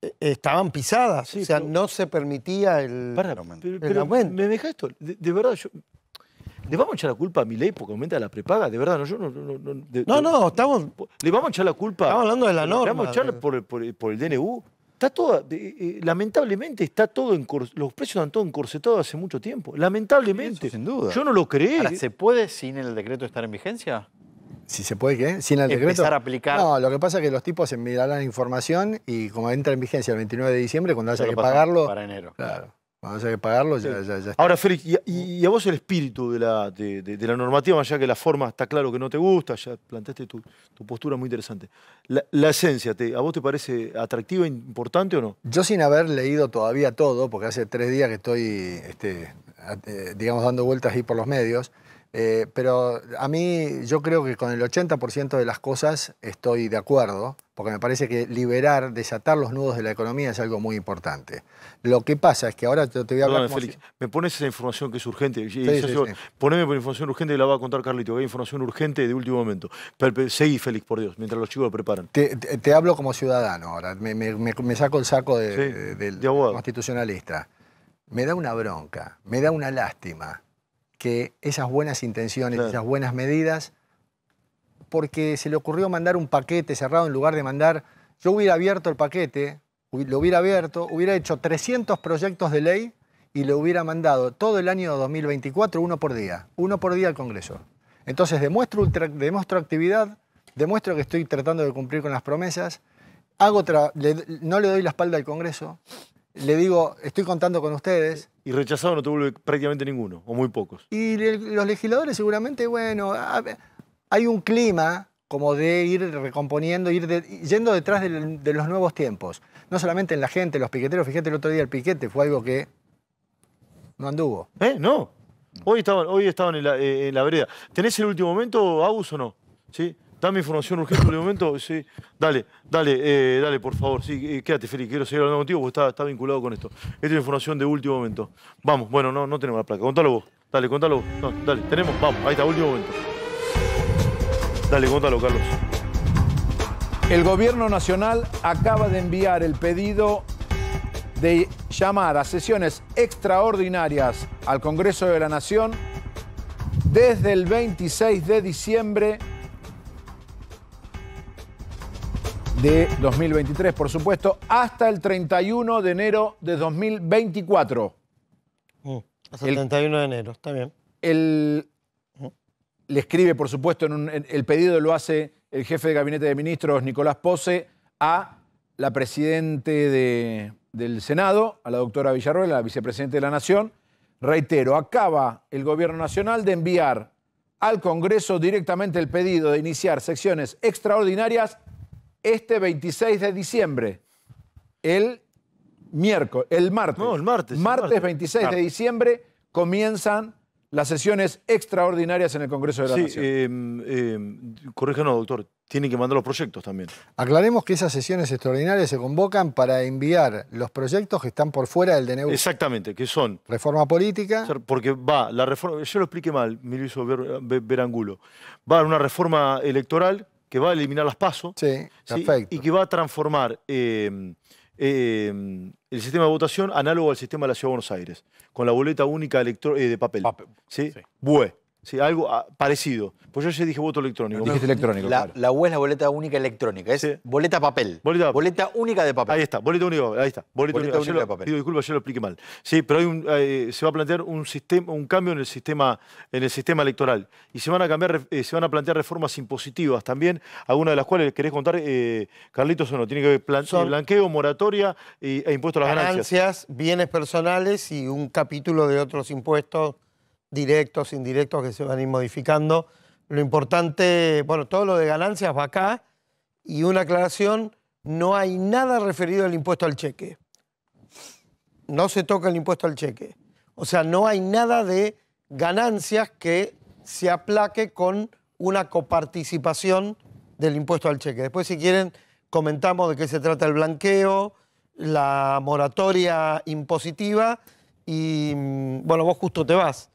S3: eh, eh, estaban pisadas, o sea, no se permitía el, Pero, me deja esto, de, verdad, yo,
S5: ¿Le vamos a echar la culpa a mi ley porque aumenta la prepaga? De verdad, no, yo no... No, no, estamos... ¿Le vamos a echar la culpa? Estamos hablando de la norma. ¿Le vamos a echar por, por el DNU? Está todo, eh, eh, lamentablemente está todo en los precios están todos encorsetados hace mucho tiempo. Lamentablemente. sin duda. Yo no lo creí. ¿se
S6: puede sin el decreto estar en vigencia?
S5: Si se puede, ¿qué? Sin el decreto?
S6: Empezar a
S4: aplicar. No, lo que pasa es que los tipos enviarán información y como entra en vigencia el 29 de diciembre, cuando haya que pagarlo. Para enero. Claro. Vamos a que pagarlo, ya, Ahora,
S5: Félix, y, a vos el espíritu de la, de, la, normativa, ya que la forma está claro que no te gusta, ya planteaste tu, tu postura muy interesante. La, la esencia, ¿a vos te parece atractiva, importante o no? Yo sin
S4: haber leído todavía todo, porque hace tres días que estoy, este, eh, digamos, dando vueltas ahí por los medios, eh, pero a mí yo creo que con el 80% de las cosas estoy de acuerdo, porque me parece que liberar, desatar los nudos de la economía es algo muy importante. Lo que pasa es que ahora te, voy a hablar...
S5: me pones esa información que es urgente. Poneme por información urgente y la va a contar Carlito, hay información urgente de último momento. seguí, Félix, por Dios, mientras los chicos lo preparan.
S4: Te, hablo como ciudadano ahora, me, saco el saco del de constitucionalista. Me da una bronca, me da una lástima que esas buenas intenciones, esas buenas medidas, porque se le ocurrió mandar un paquete cerrado en lugar de mandar, yo hubiera abierto el paquete, lo hubiera abierto, hubiera hecho 300 proyectos de ley y lo hubiera mandado todo el año 2024, uno por día, uno por día al Congreso. Entonces demuestro, actividad, demuestro que estoy tratando de cumplir con las promesas, hago no le doy la espalda al Congreso, le digo, estoy contando con ustedes,
S5: y rechazado no tuvo prácticamente ninguno, o muy pocos. Y los
S4: legisladores seguramente, bueno, hay un clima como de ir recomponiendo, ir yendo detrás de, los nuevos tiempos. No solamente en la gente, los piqueteros, fíjate el otro día el piquete fue algo que no anduvo. ¿Eh? No.
S5: Hoy estaban, hoy estaban en, la, eh, vereda. ¿Tenés el último momento, Agus, o no? ¿Sí? Dame información urgente por el momento. Sí. Dale, dale, eh, dale, por favor. Sí, eh, quédate, Feli, Quiero seguir hablando contigo porque está, vinculado con esto. Esta es información de último momento. Vamos, bueno, no, no tenemos la placa. Contalo vos. Dale, contalo vos. No, dale, tenemos. Vamos, ahí está, último momento. Dale, contalo, Carlos.
S2: El gobierno nacional acaba de enviar el pedido de llamar a sesiones extraordinarias al Congreso de la Nación desde el 26 de diciembre de 2023, por supuesto, hasta el 31 de enero de 2024.
S3: Mm, hasta el 31 de enero, está bien.
S2: Mm. le escribe, por supuesto, en el pedido lo hace el jefe de gabinete de ministros, Nicolás Pose, a la presidente del Senado, a la doctora Villarroel, la vicepresidenta de la Nación. Reitero, acaba el Gobierno Nacional de enviar al Congreso directamente el pedido de iniciar secciones extraordinarias este 26 de diciembre, el miércoles, el martes. No, el martes. Martes, 26 de diciembre comienzan las
S4: sesiones
S5: extraordinarias en el Congreso de la Nación. Em, em, doctor. Tienen que mandar los proyectos también.
S4: Aclaremos que esas sesiones extraordinarias se convocan para enviar los proyectos que están por fuera del DNU.
S5: Exactamente, que son... Reforma política. Porque va, la reforma... Yo lo expliqué mal, me lo hizo Berangulo. Va una reforma electoral que va a eliminar las pasos, y que va a transformar em, em, el sistema de votación análogo al sistema de la Ciudad de Buenos Aires, con la boleta única eh, de papel. BUE. Sí, algo ah, parecido. Pues yo ya dije voto electrónico. Dijiste electrónico, la, la U es la boleta única electrónica, es boleta papel. Boleta, única de papel. Ahí está, boleta única, ahí está. Boleta, única, de papel. pido disculpa, yo lo expliqué mal. Sí, pero hay eh, se va a plantear un, sistema, un cambio en el, sistema, en el sistema electoral. Y se van a, cambiar, eh, se van a plantear reformas impositivas también, algunas de las cuales querés contar, eh, Carlitos, o tiene que ver plan, blanqueo, moratoria e impuestos a las Ganancias,
S3: bienes personales y un capítulo de otros impuestos directos, indirectos que se van a ir modificando. Lo importante, bueno, todo lo de ganancias va acá y una aclaración, no hay nada referido al impuesto al cheque. No se toca el impuesto al cheque. O sea, no hay nada de ganancias que se aplaque con una coparticipación del impuesto al cheque. Después, si quieren, comentamos de qué se trata el blanqueo, la moratoria impositiva y, mm, bueno, vos justo te vas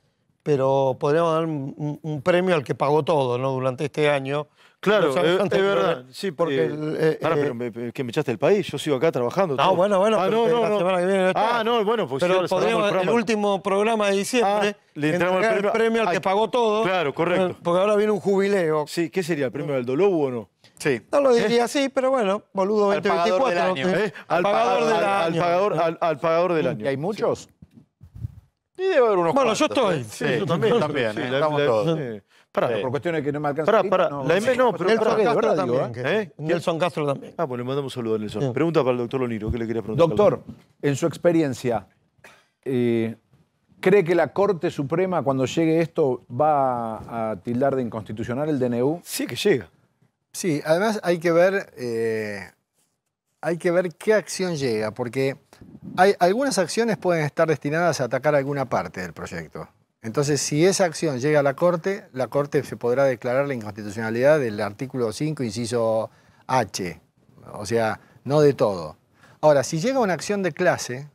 S3: pero podríamos dar un, premio al que pagó todo, ¿no? Durante este año. Claro, es, verdad. Sí, porque. Eh, eh pero eh,
S5: me, que me echaste el país, yo sigo acá trabajando. Ah, bueno, bueno. Ah, no, no, la que viene Ah, no, bueno, pues pero podríamos, el, el, último programa de diciembre. Ah, le entramos el premio, al que pagó todo. Claro, correcto. Eh, porque ahora viene un jubileo. Sí, ¿qué sería? ¿El premio del Dolobo o no? Sí. No lo diría
S3: así, pero bueno, boludo 2024. Al pagador del año. Al pagador
S6: del
S2: año. Al pagador del año. ¿Y hay muchos? Y debe haber
S5: unos Bueno, yo estoy. ¿eh? Sí, yo también, también. Sí, ¿eh? estamos todos.
S2: por cuestiones que no me alcanzan. Pará, pará. la M no, pero Nelson Castro, también,
S5: ¿eh? Nelson Castro también. Ah, pues le mandamos un saludo a Nelson. Pregunta para el doctor Loniro, ¿qué le quería preguntar? Doctor,
S2: en su experiencia, ¿cree que la Corte Suprema, cuando llegue esto, va a tildar de inconstitucional el DNU? Sí, que llega. Sí,
S4: además hay que ver, hay que ver qué acción llega, porque hay, algunas acciones pueden estar destinadas a atacar alguna parte del proyecto. Entonces, si esa acción llega a la Corte, la Corte se podrá declarar la inconstitucionalidad del artículo 5, inciso H. O sea, no de todo. Ahora, si llega una acción de clase,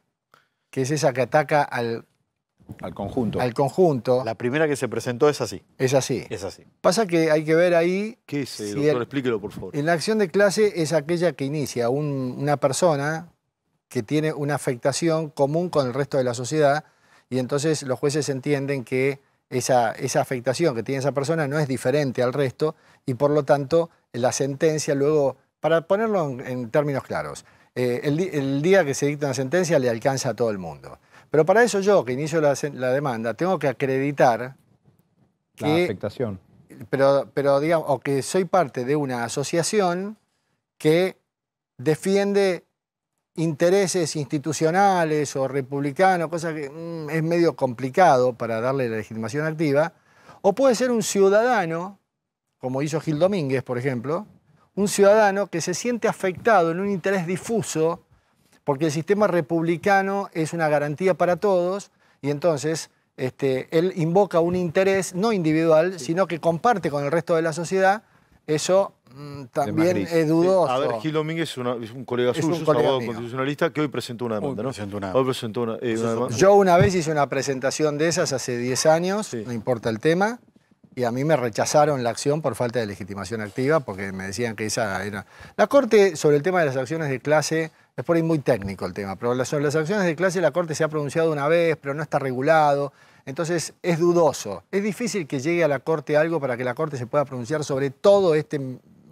S4: que es esa que ataca al... Al conjunto. Al conjunto. La primera
S6: que se presentó es así. Es así. Es así.
S4: Pasa que hay que ver ahí... ¿Qué
S6: es, eso? Eh, explíquelo, por favor.
S4: En la acción de clase es aquella que inicia una persona que tiene una afectación común con el resto de la sociedad y entonces los jueces entienden que esa, esa, afectación que tiene esa persona no es diferente al resto y por lo tanto la sentencia luego, para ponerlo en, términos claros, eh, el, día que se dicta una sentencia le alcanza a todo el mundo. Pero para eso yo, que inicio la, demanda, tengo que acreditar La afectación. Pero, pero digamos, o que soy parte de una asociación que defiende intereses institucionales o republicanos, cosa que mm, es medio complicado para darle la legitimación activa, o puede ser un ciudadano, como hizo Gil Domínguez, por ejemplo, un ciudadano que se siente afectado en un interés difuso porque el sistema republicano es una garantía para todos y entonces este, él invoca un interés no individual, sino que comparte con el resto de la sociedad, eso Mm, también es dudoso. A ver, Gil
S5: Domínguez es, un colega suyo, un, abogado constitucionalista, que hoy presentó una demanda, Hoy presentó una, eh, Yo una
S4: vez hice una presentación de esas hace 10 años, no importa el tema, y a mí me rechazaron la acción por falta de legitimación activa porque me decían que esa era... La Corte sobre el tema de las acciones de clase, es por ahí muy técnico el tema, pero sobre las acciones de clase la Corte se ha pronunciado una vez, pero no está regulado, entonces es dudoso. Es difícil que llegue a la Corte algo para que la Corte se pueda pronunciar sobre todo este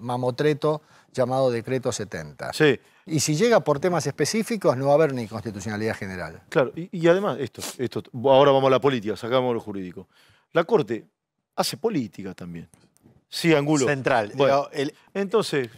S4: mamotreto llamado Decreto 70. Sí. Y si llega por temas específicos, no va a haber ni
S5: constitucionalidad general. Claro, y, además, esto, esto, ahora vamos a la política, sacamos lo jurídico. La Corte hace política también. Sí, Angulo. Central. Bueno, entonces,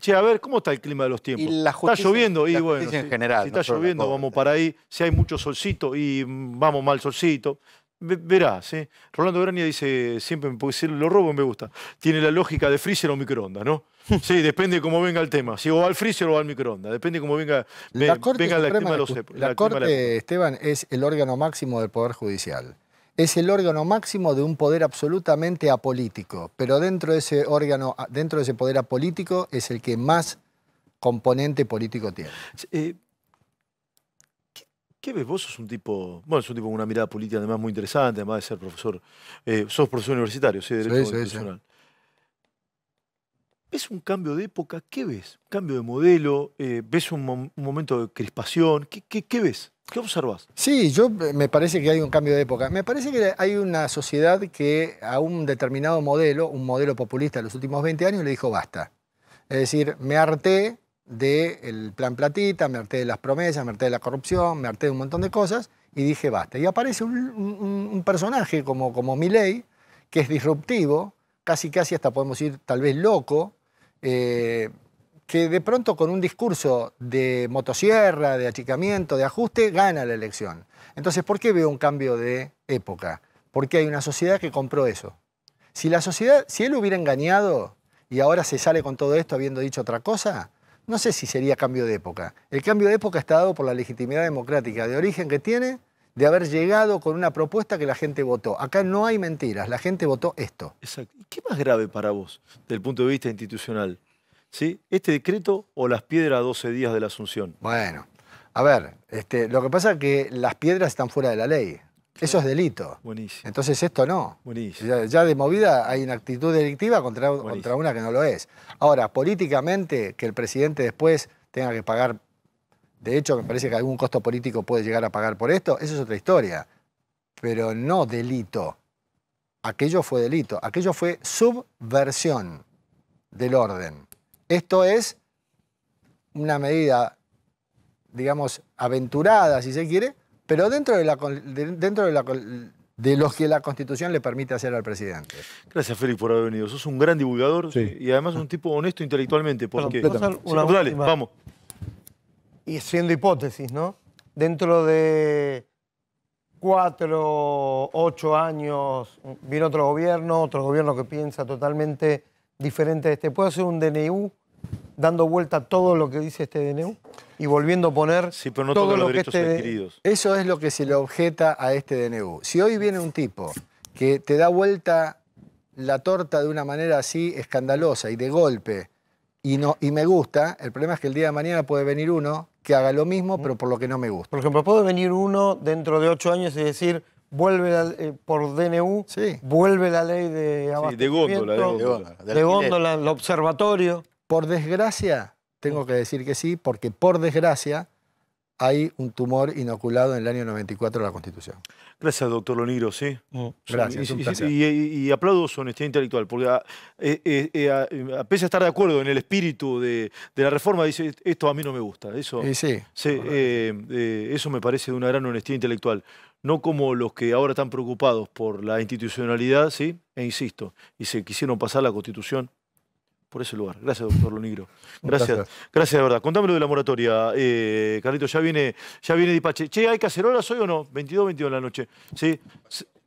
S5: che, a ver, ¿cómo está el clima de los tiempos? está lloviendo y bueno, en general, si está lloviendo, vamos para ahí. Si hay mucho solcito y vamos mal solcito. Verá, ¿sí? Rolando Grania dice siempre, puede decir lo robo me gusta. Tiene la lógica de freezer o microondas, ¿no? Sí, depende cómo venga el tema. Si o al freezer o al microondas, depende cómo venga, la corte venga de los La, Corte,
S4: Esteban, es el órgano máximo del Poder Judicial. Es el órgano máximo de un poder absolutamente apolítico, pero dentro de ese órgano, dentro de ese poder apolítico, es el que más componente político tiene.
S5: Eh, ¿Qué ves? Vos sos un tipo, bueno, sos un tipo con una mirada política además muy interesante, además de ser profesor, eh, sos profesor universitario, ¿sí? De sí, ¿Ves un cambio de época? ¿Qué ves? cambio de modelo? Eh, ¿Ves un, momento de crispación? ¿Qué, ves? ¿Qué observas? Sí, yo eh,
S4: me parece que hay un cambio de época. Me
S5: parece que hay una
S4: sociedad que a un determinado modelo, un modelo populista de los últimos 20 años, le dijo basta. Es decir, me harté del plan platita, me harté de las promesas, me harté de la corrupción, me harté de un montón de cosas y dije basta. Y aparece un, personaje como, como Milley, que es disruptivo, casi casi hasta podemos ir tal vez loco, eh, que de pronto con un discurso de motosierra, de achicamiento, de ajuste, gana la elección. Entonces, ¿por qué veo un cambio de época? Porque hay una sociedad que compró eso. Si la sociedad, si él hubiera engañado y ahora se sale con todo esto habiendo dicho otra cosa, no sé si sería cambio de época. El cambio de época está dado por la legitimidad democrática de origen que tiene de haber llegado con una propuesta que la gente votó. Acá no hay mentiras, la gente votó esto. Exacto. ¿Qué
S5: más grave para vos, desde el punto de vista institucional? ¿Sí? ¿Este decreto o las piedras a 12 días de la Asunción? Bueno, a
S4: ver, este, lo que pasa es que las piedras están fuera de la ley. Eso es delito. Buenísimo. Entonces esto no. Buenísimo. Ya, de movida hay una actitud delictiva contra, contra una que no lo es. Ahora, políticamente, que el presidente después tenga que pagar, de hecho, me parece que algún costo político puede llegar a pagar por esto, eso es otra historia. Pero no delito. Aquello fue delito. Aquello fue subversión del orden. Esto es una medida, digamos, aventurada, si se quiere, pero dentro de, la, de, la, los que la Constitución le permite hacer al presidente.
S5: Gracias, Félix, por haber venido. Sos un gran divulgador y además un tipo honesto intelectualmente. Porque...
S3: vamos. Y siendo hipótesis, ¿no? Dentro de cuatro, ocho años viene otro gobierno, otro gobierno que piensa totalmente diferente de este. ¿Puede hacer un DNU dando vuelta todo lo que dice este DNU y volviendo a poner sí, pero no todo los lo derechos este adquiridos.
S4: Eso es lo que se le objeta a este DNU. Si hoy viene un tipo que te da vuelta la torta de una manera así escandalosa y de golpe y, no, y me gusta, el problema es que el día de mañana puede venir uno que haga lo mismo, pero por lo que no me gusta.
S3: Por ejemplo, puede venir uno dentro de ocho años y decir, vuelve eh, por DNU, sí. vuelve la ley de abastecimiento, sí, de de góndola, de el observatorio.
S4: Por desgracia, tengo que decir que sí, porque por desgracia hay un tumor inoculado en el año 94 de la Constitución. Gracias, doctor Loniro, sí. Gracias.
S5: Y, aplaudo su honestidad intelectual, porque ah, eh, eh, eh, ah, a, pesar de estar de acuerdo en el espíritu de, la reforma, dice, esto a mí no me gusta. Eso, sí, sí. eso me parece de una gran honestidad intelectual. No como los que ahora están preocupados por la institucionalidad, ¿sí? E insisto, y se quisieron pasar la Constitución por ese lugar. Gracias, doctor Lonigro. Gracias. Gracias, Gracias de verdad. Contame de la moratoria, eh, Carlito, ya viene, ya viene Dipache. Che, ¿hay cacerolas hoy o no? 22, 22 de la noche. Sí.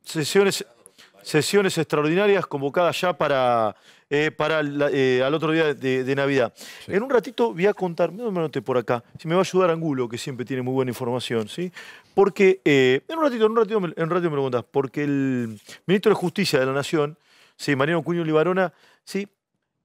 S5: Sesiones, sesiones extraordinarias convocadas ya para, eh, para eh, al otro día de, Navidad. En un ratito voy a contar, me anoté por acá, si me va a ayudar Angulo, que siempre tiene muy buena información, ¿sí? Porque, en un ratito, en un ratito, en un ratito me lo porque el ministro de Justicia de la Nación, ¿sí? Mariano Cuño Libarona, ¿sí?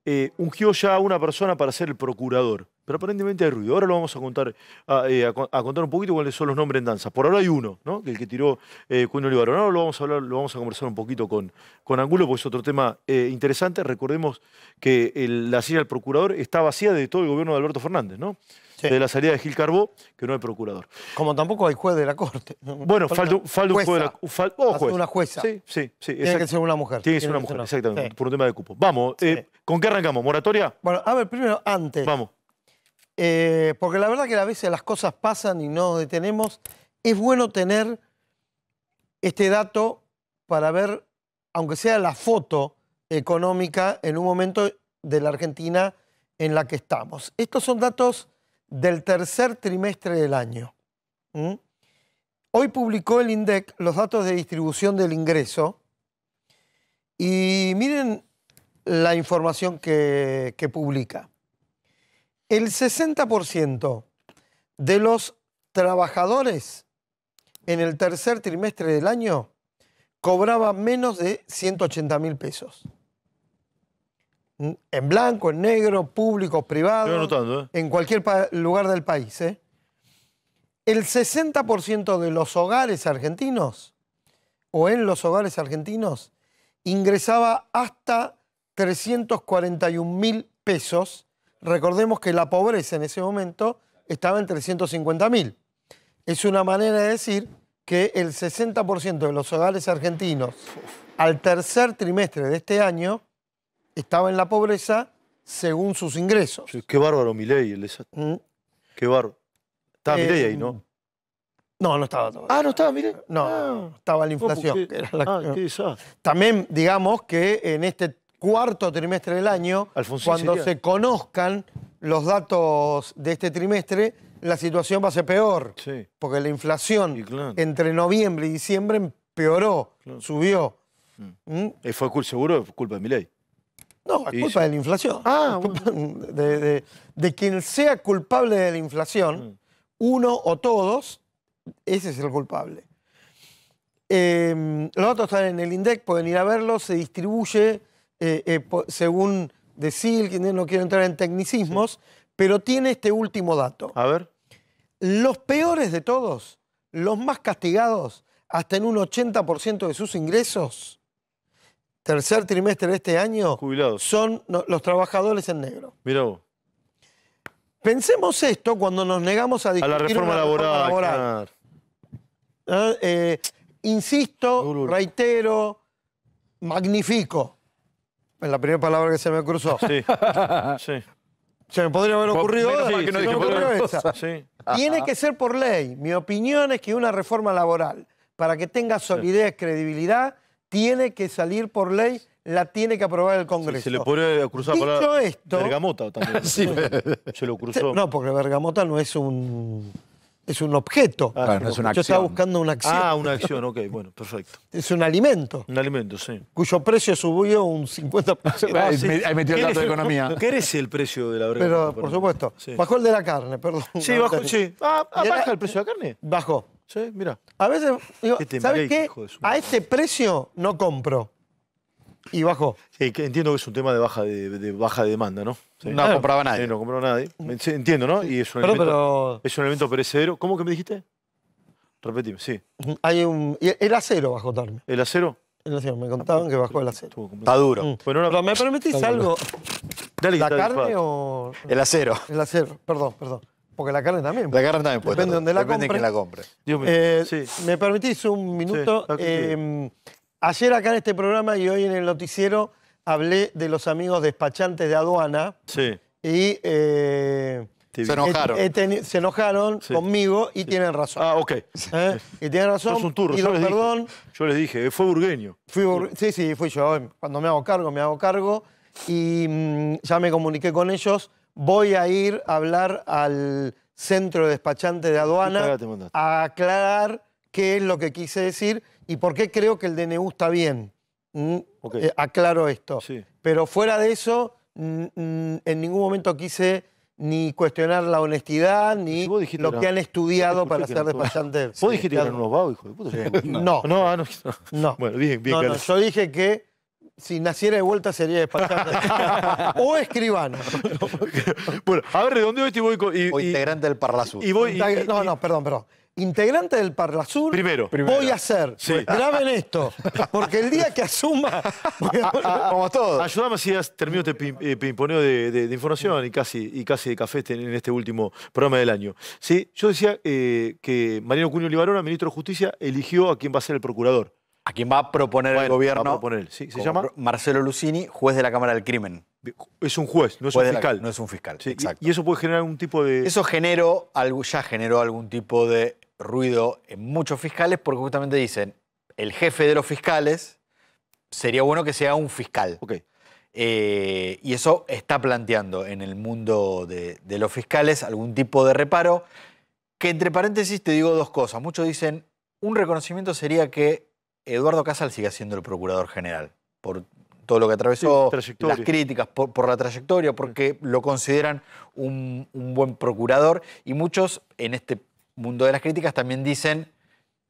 S5: eh, ungió ya a una persona para ser el procurador pero aparentemente hay ruido. Ahora lo vamos a contar, ah, eh, a, contar un poquito cuáles son los nombres en danza. Por ahora hay uno, ¿no? El que tiró eh, Olivaro. Ahora lo vamos a hablar, lo vamos a conversar un poquito con, con Angulo, porque es otro tema eh, interesante. Recordemos que la silla del procurador está vacía de todo el gobierno de Alberto Fernández, ¿no? De la salida de Gil Carbó, que no hay procurador.
S3: Como tampoco hay juez de la corte. Bueno, falta, un juez de la Corte. Oh, una jueza. Sí,
S5: sí, Tiene que ser una mujer. Tiene que ser una mujer, exactamente, por un tema de cupo. Vamos, eh, ¿con qué arrancamos? ¿Moratoria?
S3: Bueno, a ver, primero, antes. Vamos. Eh, porque la verdad que a veces las cosas pasan y no nos detenemos, es bueno tener este dato para ver, aunque sea la foto económica, en un momento de la Argentina en la que estamos. Estos son datos del tercer trimestre del año. Hoy publicó el INDEC los datos de distribución del ingreso y miren la información que publica el 60% de los trabajadores en el tercer trimestre del año cobraba menos de 180 mil pesos. En blanco, en negro, públicos, privados, ¿eh? en cualquier lugar del país. ¿eh? El 60% de los hogares argentinos, o en los hogares argentinos, ingresaba hasta 341 mil pesos Recordemos que la pobreza en ese momento estaba en 350.000. Es una manera de decir que el 60% de los hogares argentinos al tercer trimestre de este año estaba en la pobreza según
S5: sus ingresos. Qué bárbaro, Milei. El... Mm. Qué bárbaro. Estaba Milei ahí, eh, ¿no?
S3: No, no estaba todavía. Ah, no estaba, mire. No, ah. estaba la inflación. ah, También digamos que en este cuarto trimestre del año, cuando se conozcan los datos de este trimestre, la situación va a ser peor. Porque la inflación entre noviembre y diciembre empeoró, subió. ¿Y mm. ¿Mm? eh, fue seguro culpa de mi ley? No, es culpa de la inflación. Ah, de, quien sea culpable de la inflación, mm. uno o todos, ese es el culpable. Em, los datos están en el INDEC, pueden ir a verlos, se distribuye eh, eh, según decir, no quiero entrar en tecnicismos, pero tiene este último dato. A ver. Los peores de todos, los más castigados, hasta en un 80% de sus ingresos, tercer trimestre de este año, son los trabajadores en negro. Mirá Pensemos esto cuando nos negamos a discutir a la reforma laboral. Ah, eh, insisto, reitero, magnifico en la primera palabra que se me cruzó. Sí. sí. Se me podría haber ocurrido otra, no ocurrió esa. Tiene que ser por ley. Mi opinión es que una reforma laboral, para que tenga solidez, credibilidad, tiene que salir por ley, la tiene que aprobar el Congreso. se le
S5: podría cruzar Dicho palabra, esto, Bergamota también. se lo cruzó.
S3: No, porque Bergamota no es un es un objeto. Ah, no es Yo estaba buscando una acción. Ah, una acción, ok,
S5: bueno, perfecto.
S3: Es un alimento.
S5: Un alimento, sí.
S3: Cuyo precio subió un 50%. ahí, metió dato de economía.
S5: ¿Qué es el precio de la brecha. Pero, por, supuesto. Bajó
S3: el de la carne, perdón. Sí, bajó, sí. Ah, ah, baja el precio de
S5: la carne. Bajó. Sí, mira. A veces, este ¿sabes qué? A este precio no compro y bajo entiendo que es un tema de baja de, baja de demanda, ¿no? No compraba nadie. Sí, no compraba nadie. Entiendo, ¿no? Y es un, elemento, es un elemento perecedero. ¿Cómo que me dijiste? Repetime, sí.
S3: Hay un, el acero bajó también. ¿El acero? El acero, me contaban que bajó el acero. Está duro. Mm.
S5: pero me permitís algo. ¿La carne
S3: o...? El acero. El acero, perdón, perdón. Porque la carne también. La carne también puede. Depende de la Depende De la eh, ¿Me permitís un minuto? Ayer acá en este programa y hoy en el noticiero hablé de los amigos despachantes de aduana. Sí. Y eh, se enojaron. conmigo
S5: y tienen razón. Ah, ok. ¿Eh? Y tienen razón. Es un turro. yo les perdón. Dije, yo les dije, fue burgueño.
S3: sí, sí, fui yo. Cuando me hago cargo, me hago cargo. Y mm, ya me comuniqué con ellos. Voy a ir a hablar al centro de despachante de aduana a aclarar qué es lo que quise decir y por qué creo que el DNU está bien. Mm, eh, aclaro esto. Pero fuera de eso, mm, mm, en ningún momento quise ni cuestionar la honestidad, ni lo que han estudiado para ser despachante despachantes. ¿Vos dijiste que eran unos va, hijo de puta? No.
S5: No, no. Bueno, dije, yo
S3: dije que si naciera de vuelta sería despachante. o escribano.
S6: bueno, a ver, ¿de dónde estoy voy... o integrante del parlazo. Y voy,
S3: no, no, perdón, perdón integrante del Parla Primero. voy a ser. Pues, graben esto, porque el día que asuma...
S5: Vamos todos. Ayudame si termino este eh, pimponeo de, información y casi, y casi de café este, en este último programa del año. Sí, yo decía eh, que Mariano Cuño Libarona, ministro de Justicia, eligió a quien va a ser el procurador. A quien va a proponer el gobierno. va a proponer se Marcelo Lucini, juez de la Cámara del Crimen. Es un juez, no es un fiscal. no es un fiscal. y- Y, eso puede generar algún tipo de... Eso
S6: generó, algo, ya generó algún tipo de ruido en muchos fiscales porque justamente dicen, el jefe de los fiscales sería bueno que sea un fiscal. Eh, y eso está planteando en el mundo de, los fiscales algún tipo de reparo, que entre paréntesis te digo dos cosas. Muchos dicen, un reconocimiento sería que Eduardo Casal siga siendo el procurador general, por todo lo que atravesó, las críticas por, la trayectoria, porque lo consideran un, un, buen procurador y muchos en este mundo de las críticas también dicen,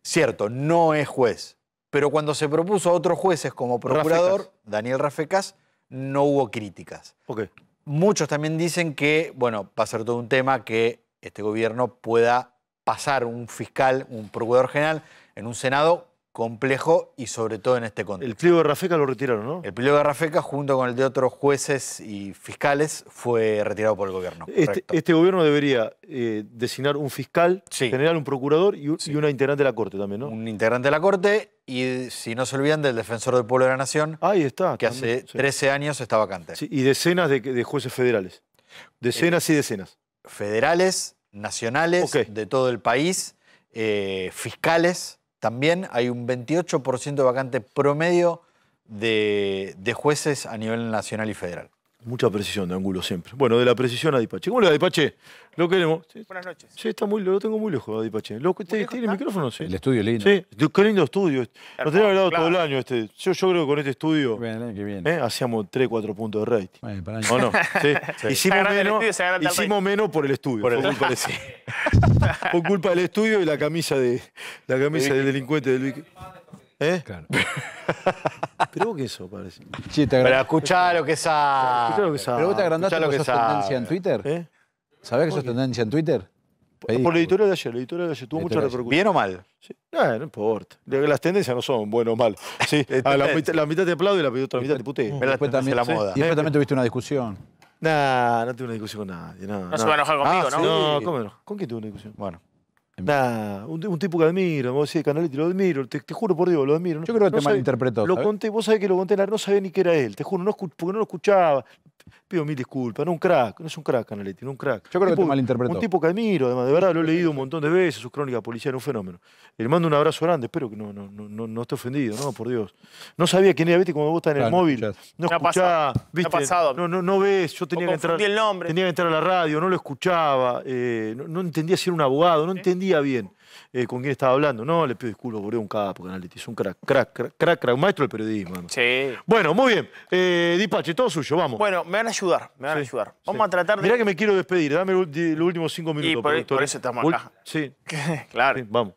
S6: cierto, no es juez, pero cuando se propuso a otros jueces como procurador, Daniel Rafecas, no hubo críticas. Muchos también dicen que, bueno, va a ser todo un tema que este gobierno pueda pasar un fiscal, un procurador general en un Senado complejo y sobre todo en este contexto. El pliego de Rafeca lo retiraron, ¿no? El pliego de Rafeca, junto con el de otros jueces y fiscales, fue retirado por el gobierno. Este,
S5: este gobierno debería eh, designar un fiscal general, un procurador y, una integrante de la Corte también, ¿no? Un integrante de la Corte y, si no se olvidan, del defensor
S6: del pueblo de la Nación. Ahí está. Que hace 13 años está vacante.
S5: y decenas de, jueces federales.
S6: Decenas y eh, decenas. Federales, nacionales, de todo el país, eh, fiscales también hay un 28% de vacante promedio de, de jueces a nivel nacional y federal.
S5: Mucha precisión de ángulo siempre. Bueno, de la precisión a Dipache. ¿Cómo le va, Dipache? Lo queremos. Buenas noches. Sí, está muy, lo tengo muy lejos, Dipache. Lo tiene micrófono, sí. El estudio lindo. Sí, qué lindo estudio. Nos tenía hablado todo el año este. Yo, creo que con este estudio bien, eh, bien. Eh, hacíamos 3, 4 puntos de rating. Bueno, para ¿O no? Sí. Hicimos, menos, por el estudio. Por, el... culpa, por culpa del estudio y la camisa de la camisa del delincuente del ¿Eh? Claro. Pero vos qué eso, parece. Pero lo que sabe. que Pero vos te agrandaste lo que sos tendencia en Twitter. ¿Eh? ¿Sabés
S2: que sos tendencia en Twitter? por la editorial de ayer, la editorial de ayer tuvo mucha repercusión. ¿Bien
S5: o mal? No, importa. Las tendencias no son bueno o mal. Sí. Este, ah, este. la, mitad, te aplaudo y la otra mitad te este. puté. Pero después también, la moda. Y después también tuviste una discusión. Nah, no tuve una discusión con nadie. No, se va a enojar ah, conmigo, ¿no? No, ¿cómo no? ¿Con quién tuve una discusión? Bueno. Nah, un, tipo que admiro, vos decís Canaletti, lo admiro, te, juro por Dios, lo admiro. Yo creo que te malinterpretó. Lo conté, vos sabés que lo conté, no sabía ni que era él, te juro, no porque no lo escuchaba pido mil disculpas, no un crack, no es un crack Canaletti, no un crack. Yo creo que Un tipo que admiro, además, de verdad, lo he leído un montón de veces, sus crónicas policiales, un fenómeno. Le mando un abrazo grande, espero que no, no, no, no esté ofendido, no, por Dios. No sabía quién era, viste, como vos estás en el móvil, no escuchaba, No, no, ves, yo tenía que, entrar, tenía que entrar a la radio, no lo escuchaba, eh, no, entendía ser un abogado, no entendía bien. Eh, con quién estaba hablando. No, le pido disculpas, por un capo, Canaletti. Es un crack, crack, crack, crack, crack maestro del periodismo. Sí. Bueno, muy bien. Eh, todo suyo, vamos.
S7: Bueno, me van a ayudar, me van a ayudar. Vamos a tratar de... Mirá
S5: que me quiero despedir, dame los últimos cinco minutos. Y por, por eso estamos acá. Sí.
S7: claro. vamos.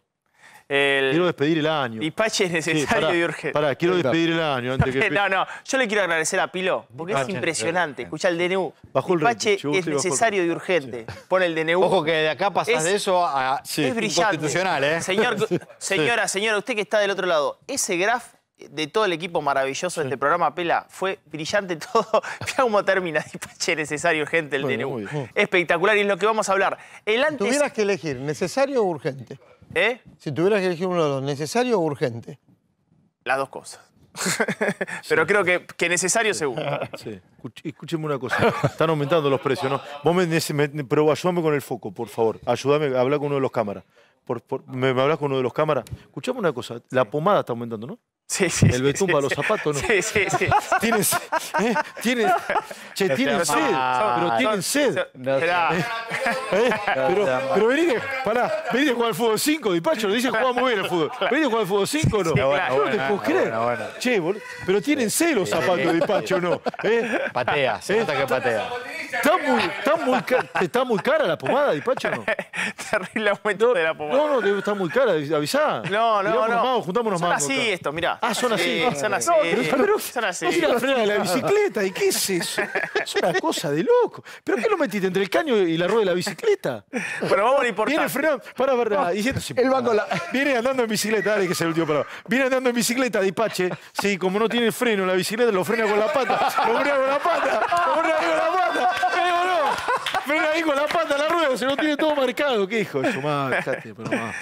S7: Quiero despedir el año. Dispache es necesario y urgente. Pará, quiero despedir el año no, no, yo le quiero agradecer a Pilo, porque es ah, impresionante. Escucha el DNU. Bajo es necesario y urgente. Pone el DNU. Ojo que de acá pasas de eso a... Sí. Es Constitucional, ¿eh? Señor, señora, señora, usted que está del otro lado, ese graf de todo el equipo maravilloso de este programa, Pela, fue brillante todo. Mira cómo termina, es necesario, urgente el DNU. Espectacular, y es lo que vamos a hablar. Tuvieras
S3: que elegir, necesario o urgente. ¿Eh? Si tuvieras que elegir uno de los, ¿necesario o urgente?
S7: Las dos cosas. Pero creo que, que necesario seguro. Sí.
S5: Escúcheme una cosa. Están aumentando los precios, ¿no? Vos me, pero ayúdame con el foco, por favor. Ayúdame, habla con uno de los cámaras. Por, ¿Me, me hablas con uno de los cámaras? Escuchame una cosa. La pomada está aumentando, ¿no? Sí, sí. El Betumba sí, los zapatos, ¿no? Sí, sí, sí. Tienes. ¿eh? Tienes. Che, tienen sed. pero tienen sed. Pero, pero venid, pará, a jugar al fútbol 5, Dipacho, lo dice juega muy bien el fútbol. vení a jugar al fútbol 5 o no. Claro, no te puedo creer. Che, bol... pero tienen sed los zapatos, Dipacho, ¿no? ¿Eh? Patea, se ¿Eh? nota que patea está, muy cara, está muy cara la pomada, o ¿no? Terrible aumento no, de la pomada. No, no, debe estar muy cara, avisá. No, no, no. Juntamos juntámonos más. así esto, mirá. Ah, son así. son así. No, pero, son así. Mira la frena de la bicicleta, ¿y qué es eso? Es una cosa de loco. ¿Pero qué lo metiste entre el caño y la rueda de la bicicleta? Bueno, vamos a por Viene frenando, para, para, ah, El banco la... Viene andando en bicicleta, dale que es el último palabra. Viene andando en bicicleta, dispache, Sí, como no tiene freno la bicicleta, lo frena con la pata. Lo frena con la pata. Lo frena con la pata. Con la pata, la rueda, se lo tiene todo marcado. ¿Qué hijo de su madre? pero más.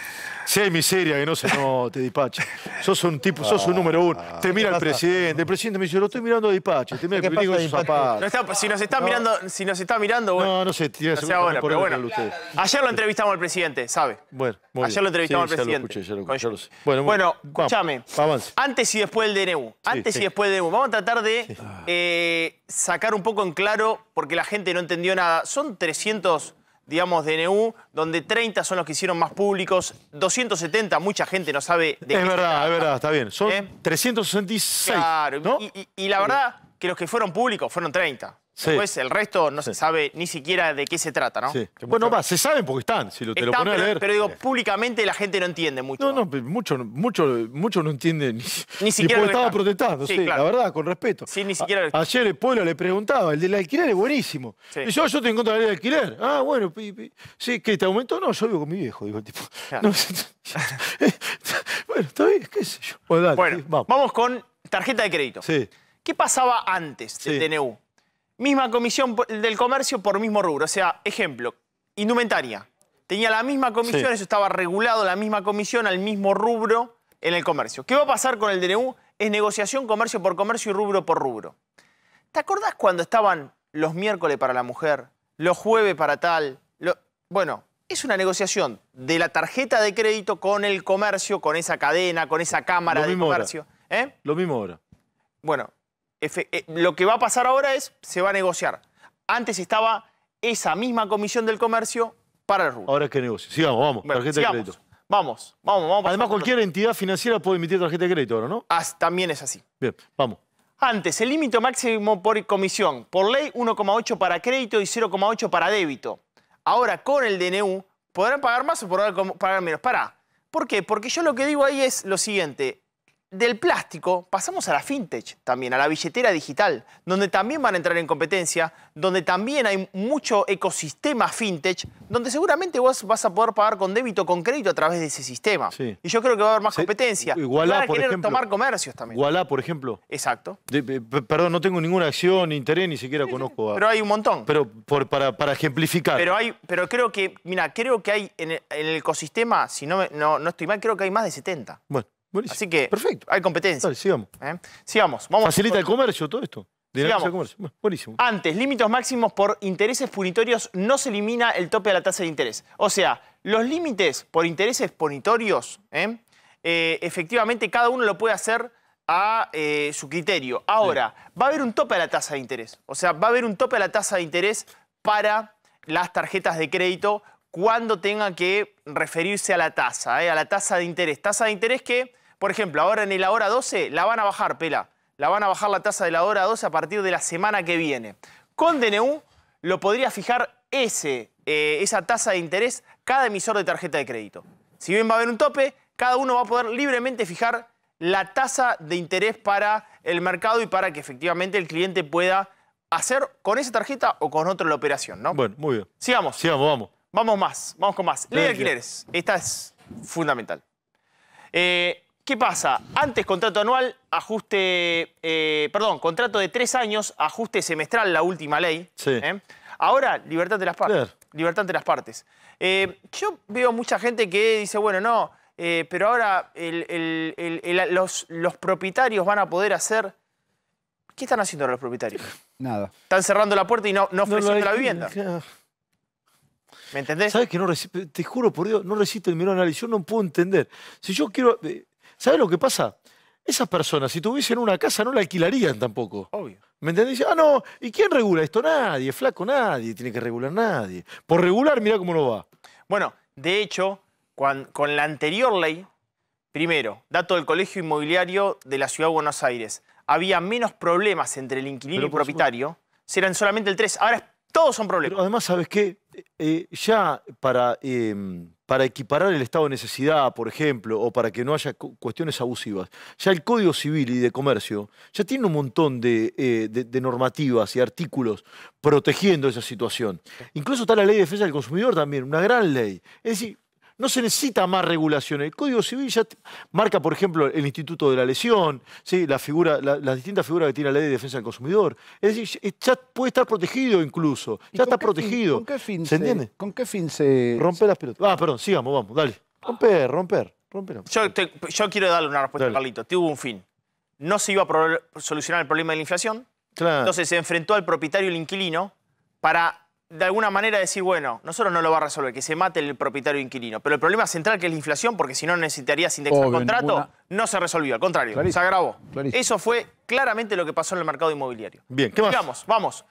S5: Si hay miseria, que no se note, Dipache. Sos un tipo, sos un número uno. Ah, te mira el presidente. El presidente me dice, lo estoy mirando a Dipache. Te mira el político sus zapatos. si nos está mirando,
S7: si nos está mirando, bueno. No, no sé, no pero bueno. Ayer lo entrevistamos al presidente, ¿sabe? Bueno, Ayer lo entrevistamos al presidente. Bueno, bueno escúchame. Antes y después del DNU. Antes y después del DNU. Vamos a tratar de eh, sacar un poco en claro, porque la gente no entendió nada. Son 300 digamos, DNU, donde 30 son los que hicieron más públicos, 270, mucha gente no sabe de qué es verdad,
S5: Es verdad, está bien. Son 366. ¿eh?
S7: Claro, y, y, la verdad que los que fueron públicos fueron 30. Después el resto no se sabe ni siquiera de qué se trata, ¿no? Sí. Bueno,
S5: va, se saben porque están, si lo, te lo pones pero, a leer. Pero digo,
S7: públicamente la gente no entiende mucho.
S5: No, no, mucho, mucho, no entienden. ni, siquiera. porque estaba protestando, sí, la verdad, con respeto. Sí, ni siquiera. ayer el pueblo le preguntaba, el del alquiler es buenísimo. Y oh, yo, yo te encuentro la de alquiler. Ah, bueno, pi, sí, que te aumentó. No, yo vivo con mi viejo, digo el tipo. bueno,
S7: está bien, qué sé yo. Bueno, vamos. con tarjeta de crédito. Sí. ¿Qué pasaba antes del TNU? misma comisión del comercio por mismo rubro. O sea, ejemplo, indumentaria. Tenía la misma comisión, eso estaba regulado, la misma comisión al mismo rubro en el comercio. ¿Qué va a pasar con el DNU? Es negociación comercio por comercio y rubro por rubro. ¿Te acordás cuando estaban los miércoles para la mujer, los jueves para tal? Bueno, es una negociación de la tarjeta de crédito con el comercio, con esa cadena, con esa cámara de comercio. ¿eh? Lo mismo ahora. Bueno, eh, lo que va a pasar ahora es, se va a negociar. Antes estaba esa misma comisión del comercio para el rubro. Ahora es que negocio. Sigamos, vamos. tarjeta de crédito. Vamos, vamos, vamos. Además, cualquier entidad financiera puede emitir tarjeta de crédito ahora, ¿no? también es así. Bien, vamos. Antes, el límite máximo por comisión. Por ley, 1,8 para crédito y 0,8 para débito. Ahora, con el DNU, ¿podrán pagar más o podrán pagar menos? Pará. ¿Por qué? Porque yo lo que digo ahí es lo siguiente del plástico pasamos a la fintech también, a la billetera digital, donde también van a entrar en competencia, donde también hay mucho ecosistema fintech, donde seguramente vos vas a poder pagar con débito, con crédito a través de ese sistema. Y yo creo que va a haber más competencia. para querer tomar comercios también. Igualá, por ejemplo. Exacto.
S5: Eh, perdón, no tengo ninguna acción, ni interés, ni siquiera conozco Pero hay un montón. Pero por, para, ejemplificar. Pero, hay,
S7: pero creo que, mira, creo que hay en el, ecosistema, si no, no, no estoy mal, creo que hay más de 70. Bueno. Así que Perfecto. hay competencia. sigamos. ¿Eh? Sigamos. Facilita el
S5: comercio todo esto.
S7: Buenísimo. Antes, límites máximos por intereses punitorios no se elimina el tope a la tasa de interés. O sea, los límites por intereses punitorios, ¿eh? Eh, efectivamente cada uno lo puede hacer a su criterio. Ahora, va a haber un tope a la tasa de interés. O sea, va a haber un tope a la tasa de interés para las tarjetas de crédito cuando tenga que referirse a la tasa, a la tasa de interés. Tasa de interés que por ejemplo, ahora en la hora 12 la van a bajar, pela. La van a bajar la tasa de la hora 12 a partir de la semana que viene. Con DNU lo podría fijar ese, eh, esa tasa de interés cada emisor de tarjeta de crédito. Si bien va a haber un tope, cada uno va a poder libremente fijar la tasa de interés para el mercado y para que efectivamente el cliente pueda hacer con esa tarjeta o con otra la operación, ¿no? Bueno, muy bien. Sigamos. Sigamos, vamos. Vamos más, vamos con más. Ley de alquileres. Esta es fundamental. Eh, ¿Qué pasa? Antes contrato anual, ajuste, eh, perdón, contrato de tres años, ajuste semestral, la última ley. Sí. ¿eh? Ahora, libertad de las partes. Libertad de las partes. Eh, yo veo mucha gente que dice, bueno, no, pero ahora los, propietarios van a poder hacer... ¿Qué están haciendo los propietarios? Nada. Están cerrando la puerta y no, no ofreciendo la vivienda.
S5: ¿Me entendés? ¿Sabes que no Te juro por Dios, no resisto el menor análisis. Yo no puedo entender. Si yo quiero. ¿Sabes lo que pasa? Esas personas, si tuviesen una casa, no la alquilarían tampoco. Obvio. ¿Me entendés? Ah, no, ¿y quién regula esto? Nadie, flaco, nadie, tiene que regular nadie. Por regular, mirá cómo no va. Bueno,
S7: de hecho, con, la anterior ley, primero, dato del Colegio Inmobiliario de la Ciudad de Buenos Aires, había menos problemas entre el inquilino y el propietario, Serán solamente el tres. ahora todos son problemas. Pero además, ¿sabes qué? Eh, ya para... Eh, para equiparar el estado de
S5: necesidad, por ejemplo, o para que no haya cuestiones abusivas. Ya el Código Civil y de Comercio ya tiene un montón eh, de, normativas y artículos protegiendo esa situación. Incluso está la Ley de Defensa del Consumidor también, una gran ley. Es decir, no se necesita más regulación. El Código Civil ya marca, por ejemplo, el Instituto de la Lesión, ¿sí? las distintas figuras que tiene la Ley de Defensa del Consumidor. Es decir, ya puede estar protegido incluso. Ya está protegido. ¿Con qué fin se, entiende? ¿Con qué fin se...? Romper las pelotas. Ah, perdón, sigamos, vamos, dale. Romper, romper,
S7: romper. Yo, quiero darle una respuesta, dale. Carlito. Tuvo un fin. No se iba a solucionar el problema de la inflación. Entonces se enfrentó al propietario y el inquilino para de alguna manera decir, bueno, nosotros no lo va a resolver, que se mate el propietario inquilino. Pero el problema central, que es la inflación, porque si no necesitarías indexar el contrato, no se resolvió. Al contrario, se agravó. Eso fue claramente lo que pasó en el mercado inmobiliario. Bien, ¿qué más? vamos.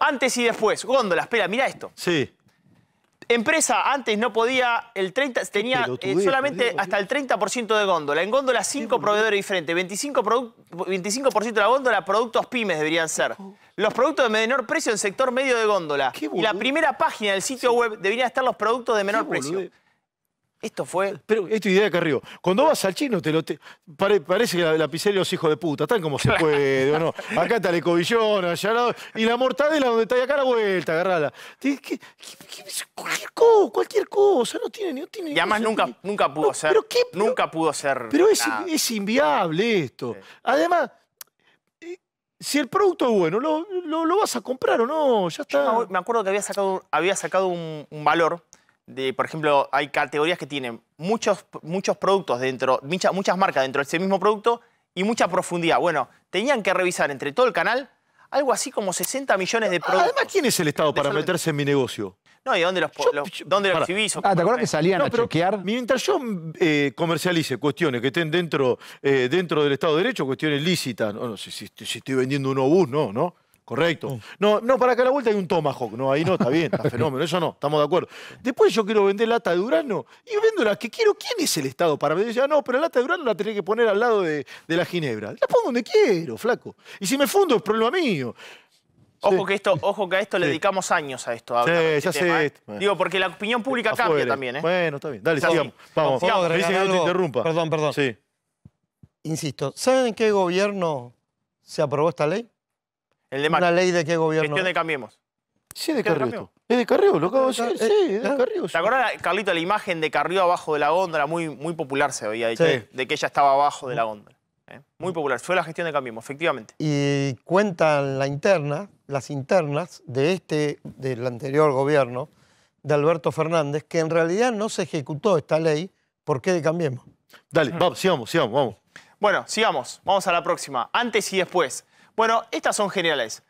S7: Antes y después, góndola, espera, mira esto. Sí. Empresa antes no podía, el 30, tenía eh, solamente hasta el 30% de góndola. En góndola cinco proveedores diferentes, 25%, 25 de la góndola productos pymes deberían ser los productos de menor precio en sector medio de góndola. la primera página del sitio web debería estar los productos de menor precio. Esto fue.
S5: Pero esta idea que arriba. Cuando vas al chino, te lo parece que la, la pizzería los hijos de puta, tal como se puede, o no. Acá está el cobillón, allá lado. Y la mortadela donde está y acá la vuelta, agarrala.
S7: ¿Qué, cualquier, cosa, cualquier cosa, no tiene, ni... tiene Y además nunca, nunca pudo hacer. ser. Pero nunca pudo ser. Pero es,
S5: inviable esto. Además
S7: si el producto es bueno, lo, vas a comprar o no, ya está. me acuerdo que había sacado, había sacado un, valor de, por ejemplo, hay categorías que tienen muchos, muchos productos dentro, muchas, muchas marcas dentro de ese mismo producto y mucha profundidad. Bueno, tenían que revisar entre todo el canal algo así como 60 millones de productos. Además, ¿quién es el Estado para meterse en mi negocio? No, ¿y dónde los,
S5: Ah, ¿te acuerdas que salían a pero Mientras yo eh, comercialice cuestiones que estén dentro, eh, dentro del Estado de Derecho, cuestiones lícitas, no, no si, estoy vendiendo un obús, no, ¿no? Correcto. Mm. No, no, para acá la vuelta hay un Tomahawk. No, ahí no, está bien, está fenómeno, eso no, estamos de acuerdo. Después yo quiero vender lata de urano y vendo las que quiero. ¿Quién es el Estado para vender? decía no, pero la lata de urano la tenés que poner al lado de la Ginebra. La pongo donde quiero,
S7: flaco. Y si me
S5: fundo es problema mío. Ojo, que
S7: esto, ojo que a esto le dedicamos años a esto. sí, ya este sé. ¿eh? Digo, porque la opinión pública cambia también. ¿eh? Bueno, está bien. Dale, sigamos. Vamos. dice que no te interrumpa. Perdón,
S3: perdón. Sí. Insisto, ¿saben en qué gobierno se aprobó esta ley? El de ¿Una ley de qué gobierno? Gestión de Cambiemos. Sí, de Carrió.
S5: Es de Carrió, lo acabo de eh, decir. Eh, sí, es de Carrió.
S3: ¿Te acuerdas
S7: Carlito, la imagen de Carrió abajo de la góndola? Muy, muy popular se veía. de que ella estaba abajo de la góndola. ¿eh? Muy popular. Fue la gestión de Cambiemos, efectivamente.
S3: Y cuentan las internas de este, del anterior gobierno, de Alberto Fernández, que en realidad no se ejecutó esta ley. ¿Por qué de Cambiemos?
S7: Dale, vamos, sigamos, sigamos, vamos. Bueno, sigamos. Vamos a la próxima. Antes y después. Bueno, estas son generales.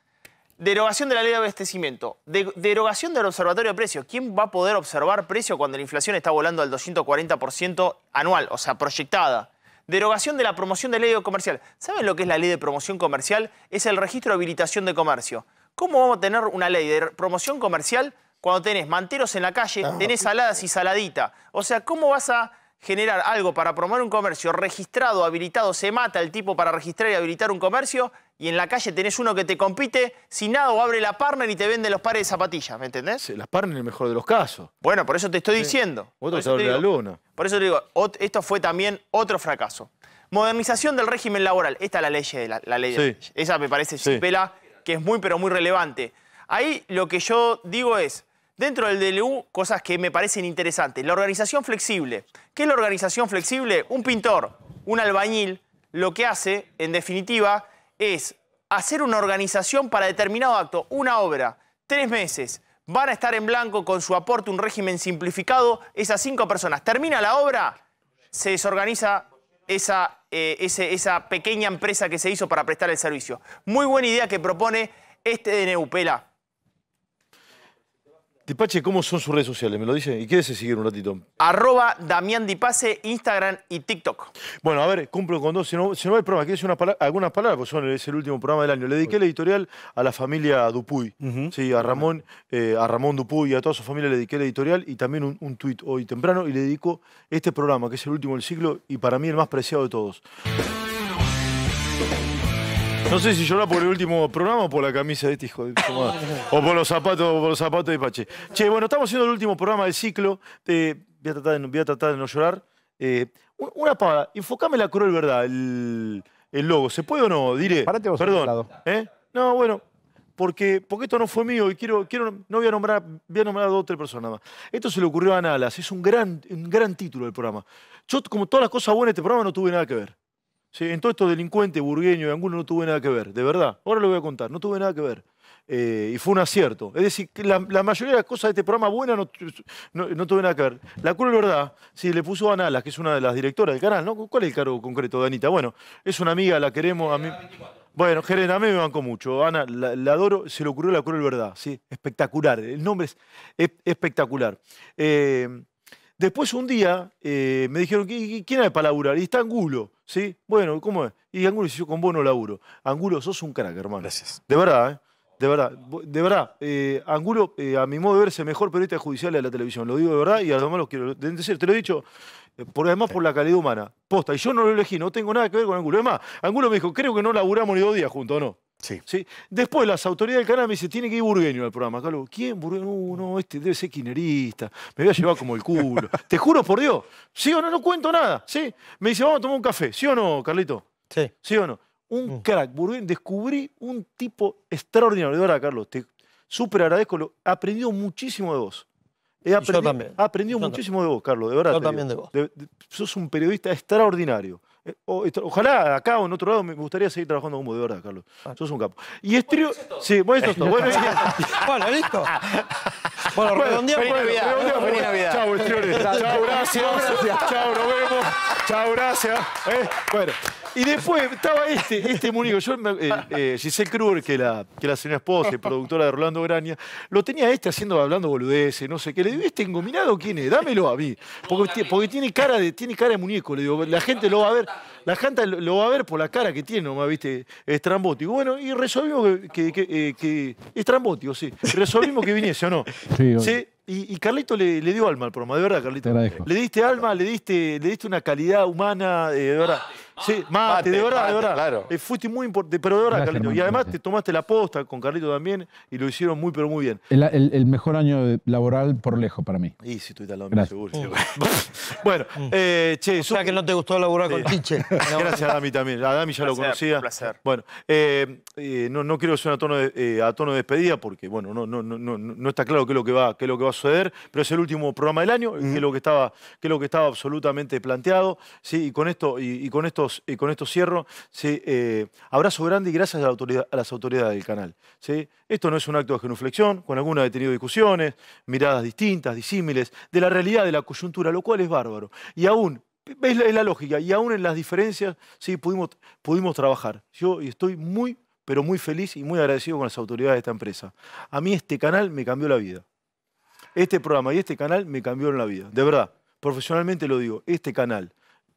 S7: Derogación de la ley de abastecimiento. derogación del observatorio de precios. ¿Quién va a poder observar precios cuando la inflación está volando al 240% anual, o sea, proyectada? Derogación de la promoción de ley comercial. ¿Saben lo que es la ley de promoción comercial? Es el registro de habilitación de comercio. ¿Cómo vamos a tener una ley de promoción comercial cuando tenés manteros en la calle, ah. tenés saladas y saladita? O sea, ¿cómo vas a generar algo para promover un comercio registrado, habilitado, se mata el tipo para registrar y habilitar un comercio y en la calle tenés uno que te compite sin nada o abre la partner y te vende los pares de zapatillas, ¿me entendés? las partner en el mejor de los casos. Bueno, por eso te estoy diciendo. Otro te la luna. Por eso te digo, esto fue también otro fracaso. Modernización del régimen laboral. Esta es la ley de la, ley. esa me parece, pela, que es muy pero muy relevante. Ahí lo que yo digo es, Dentro del DLU, cosas que me parecen interesantes. La organización flexible. ¿Qué es la organización flexible? Un pintor, un albañil, lo que hace, en definitiva, es hacer una organización para determinado acto, una obra, tres meses. Van a estar en blanco con su aporte, un régimen simplificado, esas cinco personas. Termina la obra, se desorganiza esa, eh, pequeña empresa que se hizo para prestar el servicio. Muy buena idea que propone este DNU, Pela.
S5: Dipache, ¿cómo son sus redes sociales? ¿Me lo dice? ¿Y quieres seguir un ratito?
S7: Arroba Damián Dipase, Instagram y TikTok. Bueno, a ver, cumplo con dos. Si no, hay problema, ¿quieres una algunas palabras,
S5: porque es el último programa del año. Le dediqué el editorial a la familia Dupuy. Sí, a Ramón, eh, a Ramón Dupuy y a toda su familia le dediqué el editorial y también un, un tuit hoy temprano. Y le dedico este programa, que es el último del ciclo y para mí el más preciado de todos. No sé si llorar por el último programa o por la camisa de este hijo de O por los zapatos, por los zapatos de Pache. Che, bueno, estamos haciendo el último programa del ciclo. voy, a tratar de, no, llorar. Eh, una pavada. Enfocame la cruel verdad, el, logo. ¿Se puede o no? Diré. Parate vos Perdón. Lado. ¿Eh? No, bueno. Porque, porque esto no fue mío y quiero, quiero no voy a nombrar, voy a nombrar dos o tres personas más. Esto se le ocurrió a Nalas, es un gran, un gran título del programa. Yo, como todas las cosas buenas de este programa, no tuve nada que ver. En todo esto delincuente, burgueño y Angulo no tuve nada que ver, de verdad. Ahora lo voy a contar, no tuve nada que ver. Eh, y fue un acierto. Es decir, la, mayoría de las cosas de este programa buenas no, no, tuve nada que ver. La cruel verdad, sí, le puso a la que es una de las directoras del canal, ¿no? ¿Cuál es el cargo concreto de Anita? Bueno, es una amiga, la queremos a mí. Bueno, Jeren, a mí me bancó mucho. Ana, la, adoro, se le ocurrió la cruel verdad, sí, espectacular. El nombre es, espectacular. Eh, después un día eh, me dijeron, ¿quién hay para laburar? Y está Angulo. ¿Sí? Bueno, ¿cómo es? Y Angulo dice, yo con vos no laburo. Angulo, sos un crack, hermano. Gracias. De verdad, ¿eh? De verdad, de verdad, eh, Angulo, eh, a mi modo de verse, el mejor periodista judicial de la televisión. Lo digo de verdad y además lo quiero decir. Te lo he dicho, eh, por, además por la calidad humana. Posta, y yo no lo elegí, no tengo nada que ver con Angulo. Es Angulo me dijo, creo que no laburamos ni dos días juntos, ¿no? Sí. Después las autoridades del canal me dicen, tiene que ir Burgueño al programa. Carlos. ¿quién Burgueño? Uh, este debe ser quinerista, me voy a llevar como el culo. Te juro por Dios, sí o no, no cuento nada, sí. Me dice, vamos a tomar un café, ¿sí o no, Carlito? Sí. ¿Sí o no? Un mm. crack, Burgueño, descubrí un tipo extraordinario. De verdad, Carlos, te súper agradezco, lo, aprendido muchísimo de vos. yo también. aprendido muchísimo de vos, Carlos, de verdad. Yo también de vos. sos un periodista extraordinario. Eh, ojalá acá o en otro lado me gustaría seguir trabajando como de verdad, Carlos. Eso Sos un capo. Y estrio. Sí, bueno, esto Bueno, listo. Bueno, bueno redondeamos. Feliz Navidad. Chau, estriores. Chau, gracias. Chau, nos vemos. Chau, gracias. Eh, bueno. Y después estaba este, este muñeco. yo, eh, eh, Giselle Kruger, que la, la señora esposa y productora de Rolando Graña, lo tenía este haciendo, hablando boludeces, no sé qué. Le digo, ¿este engominado quién es? Dámelo a mí. Porque, porque tiene, cara de, tiene cara de muñeco, le digo, la gente lo va a ver, la gente lo va a ver por la cara que tiene nomás, viste, estrambótico. Bueno, y resolvimos que, que, eh, estrambótico, sí. Resolvimos que viniese o no. Sí, Y, Carlito le, dio alma al programa, de verdad, Carlito. Le diste alma, le diste, le diste una calidad humana, de verdad. Sí, ah, mate, de verdad, de verdad. Claro. Eh, fuiste muy importante, pero de verdad, Carlitos Carlito. y además te tomaste la posta con Carlito también y lo hicieron muy, pero muy bien.
S2: El, mejor año laboral por lejos para mí.
S5: Y si estoy estás lo seguro. bueno, mm. eh, che. O sea que no te gustó laburar con Tiche. Gracias a Dami también. A Dami ya lo conocía. Un placer. Bueno, eh, eh, no, no quiero que un a tono, de, a tono de despedida porque, bueno, no, no, no, no está claro qué es, lo que va, qué es lo que va a suceder, pero es el último programa del año, Qué que, es lo que, estaba, que es lo que estaba absolutamente planteado. ¿sí? Y con esto, y con esto y eh, con esto cierro, eh, abrazo grande y gracias a, las autoridades del canal. Esto no es un acto de genuflexión, con alguna he tenido discusiones, miradas distintas, disímiles, de la realidad de la coyuntura, lo cual es bárbaro. Y aún es la, lógica. Y aún en las diferencias, sí, pudimos trabajar. Yo estoy muy, pero muy feliz y muy agradecido con las autoridades de esta empresa. A mí este canal me cambió la vida. Este programa y este canal me cambiaron la vida. De verdad, profesionalmente lo digo, este canal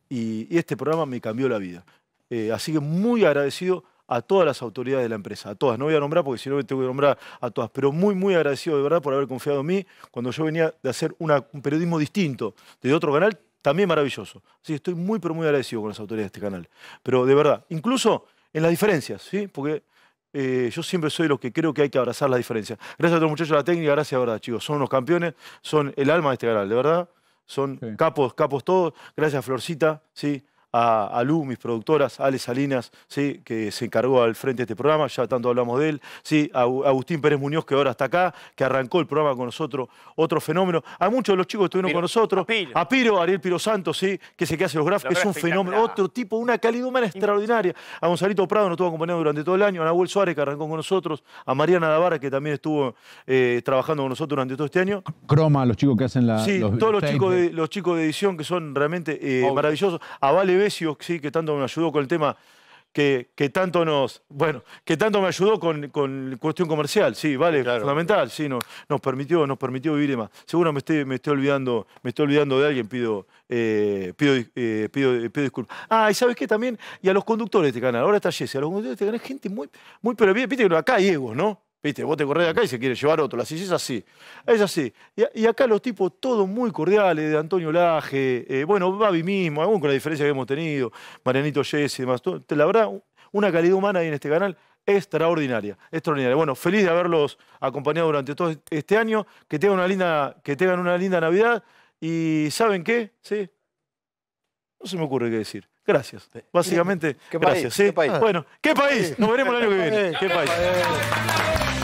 S5: y, este programa me cambió la vida. Eh, así que muy agradecido a todas las autoridades de la empresa, a todas, no voy a nombrar porque si no me tengo que nombrar a todas, pero muy, muy agradecido de verdad por haber confiado en mí cuando yo venía de hacer un periodismo distinto de otro canal, también maravilloso. Así que estoy muy, pero muy agradecido con las autoridades de este canal. Pero de verdad, incluso en las diferencias, ¿sí? Porque eh, yo siempre soy los que creo que hay que abrazar las diferencias. Gracias a todos los muchachos de la técnica, gracias, de verdad, chicos. Son unos campeones, son el alma de este canal, de verdad son capos, capos todos. Gracias, Florcita, ¿sí? a, Lu, mis productoras, Ale Salinas, ¿sí? que se encargó al frente de este programa, ya tanto hablamos de él, ¿sí? a Agustín Pérez Muñoz, que ahora está acá, que arrancó el programa con nosotros, otro fenómeno. A muchos de los chicos que estuvieron con nosotros, a Piro. a Ariel Piro Santos, ¿sí? que se que hace los gráficos, es un fenómeno, otro tipo, una calidad humana extraordinaria. A Gonzalito Prado nos estuvo acompañado durante todo el año, a Nahuel Suárez, que arrancó con nosotros, a Mariana Navarra que también estuvo eh, trabajando con nosotros durante todo este año.
S2: Croma, los chicos que hacen la... Sí, todos los chicos, de,
S5: los chicos de edición que son realmente eh, maravillosos. A Vale B, sí, que tanto me ayudó con el tema, que, que tanto nos, bueno, que tanto me ayudó con, con cuestión comercial, sí, vale, fundamental, sí, nos, permitió, nos permitió vivir más. Seguro me estoy, me estoy olvidando, me estoy olvidando de alguien, pido, eh, pido, eh, pido, pido, disculpas. Ah, y sabes qué también, y a los conductores de este canal, ahora está Jesse, a los conductores de este canal, gente muy, muy, pero que acá hay egos, ¿no? Viste, vos te corres acá y se quiere llevar otro. así es así. Es así. Y, acá los tipos todos muy cordiales, de Antonio Laje, eh, bueno, Babi mismo, aún con la diferencia que hemos tenido, Marianito Jesse y demás. la verdad, una calidad humana ahí en este canal extraordinaria, extraordinaria. Bueno, feliz de haberlos acompañado durante todo este año, que tengan una linda, que tengan una linda Navidad y ¿saben qué? Sí. No se me ocurre qué decir. Gracias. Eh, Básicamente, gracias. ¿Qué país? Ah, bueno, ¿qué país? Nos veremos el año que viene. ¿Qué país? Eh.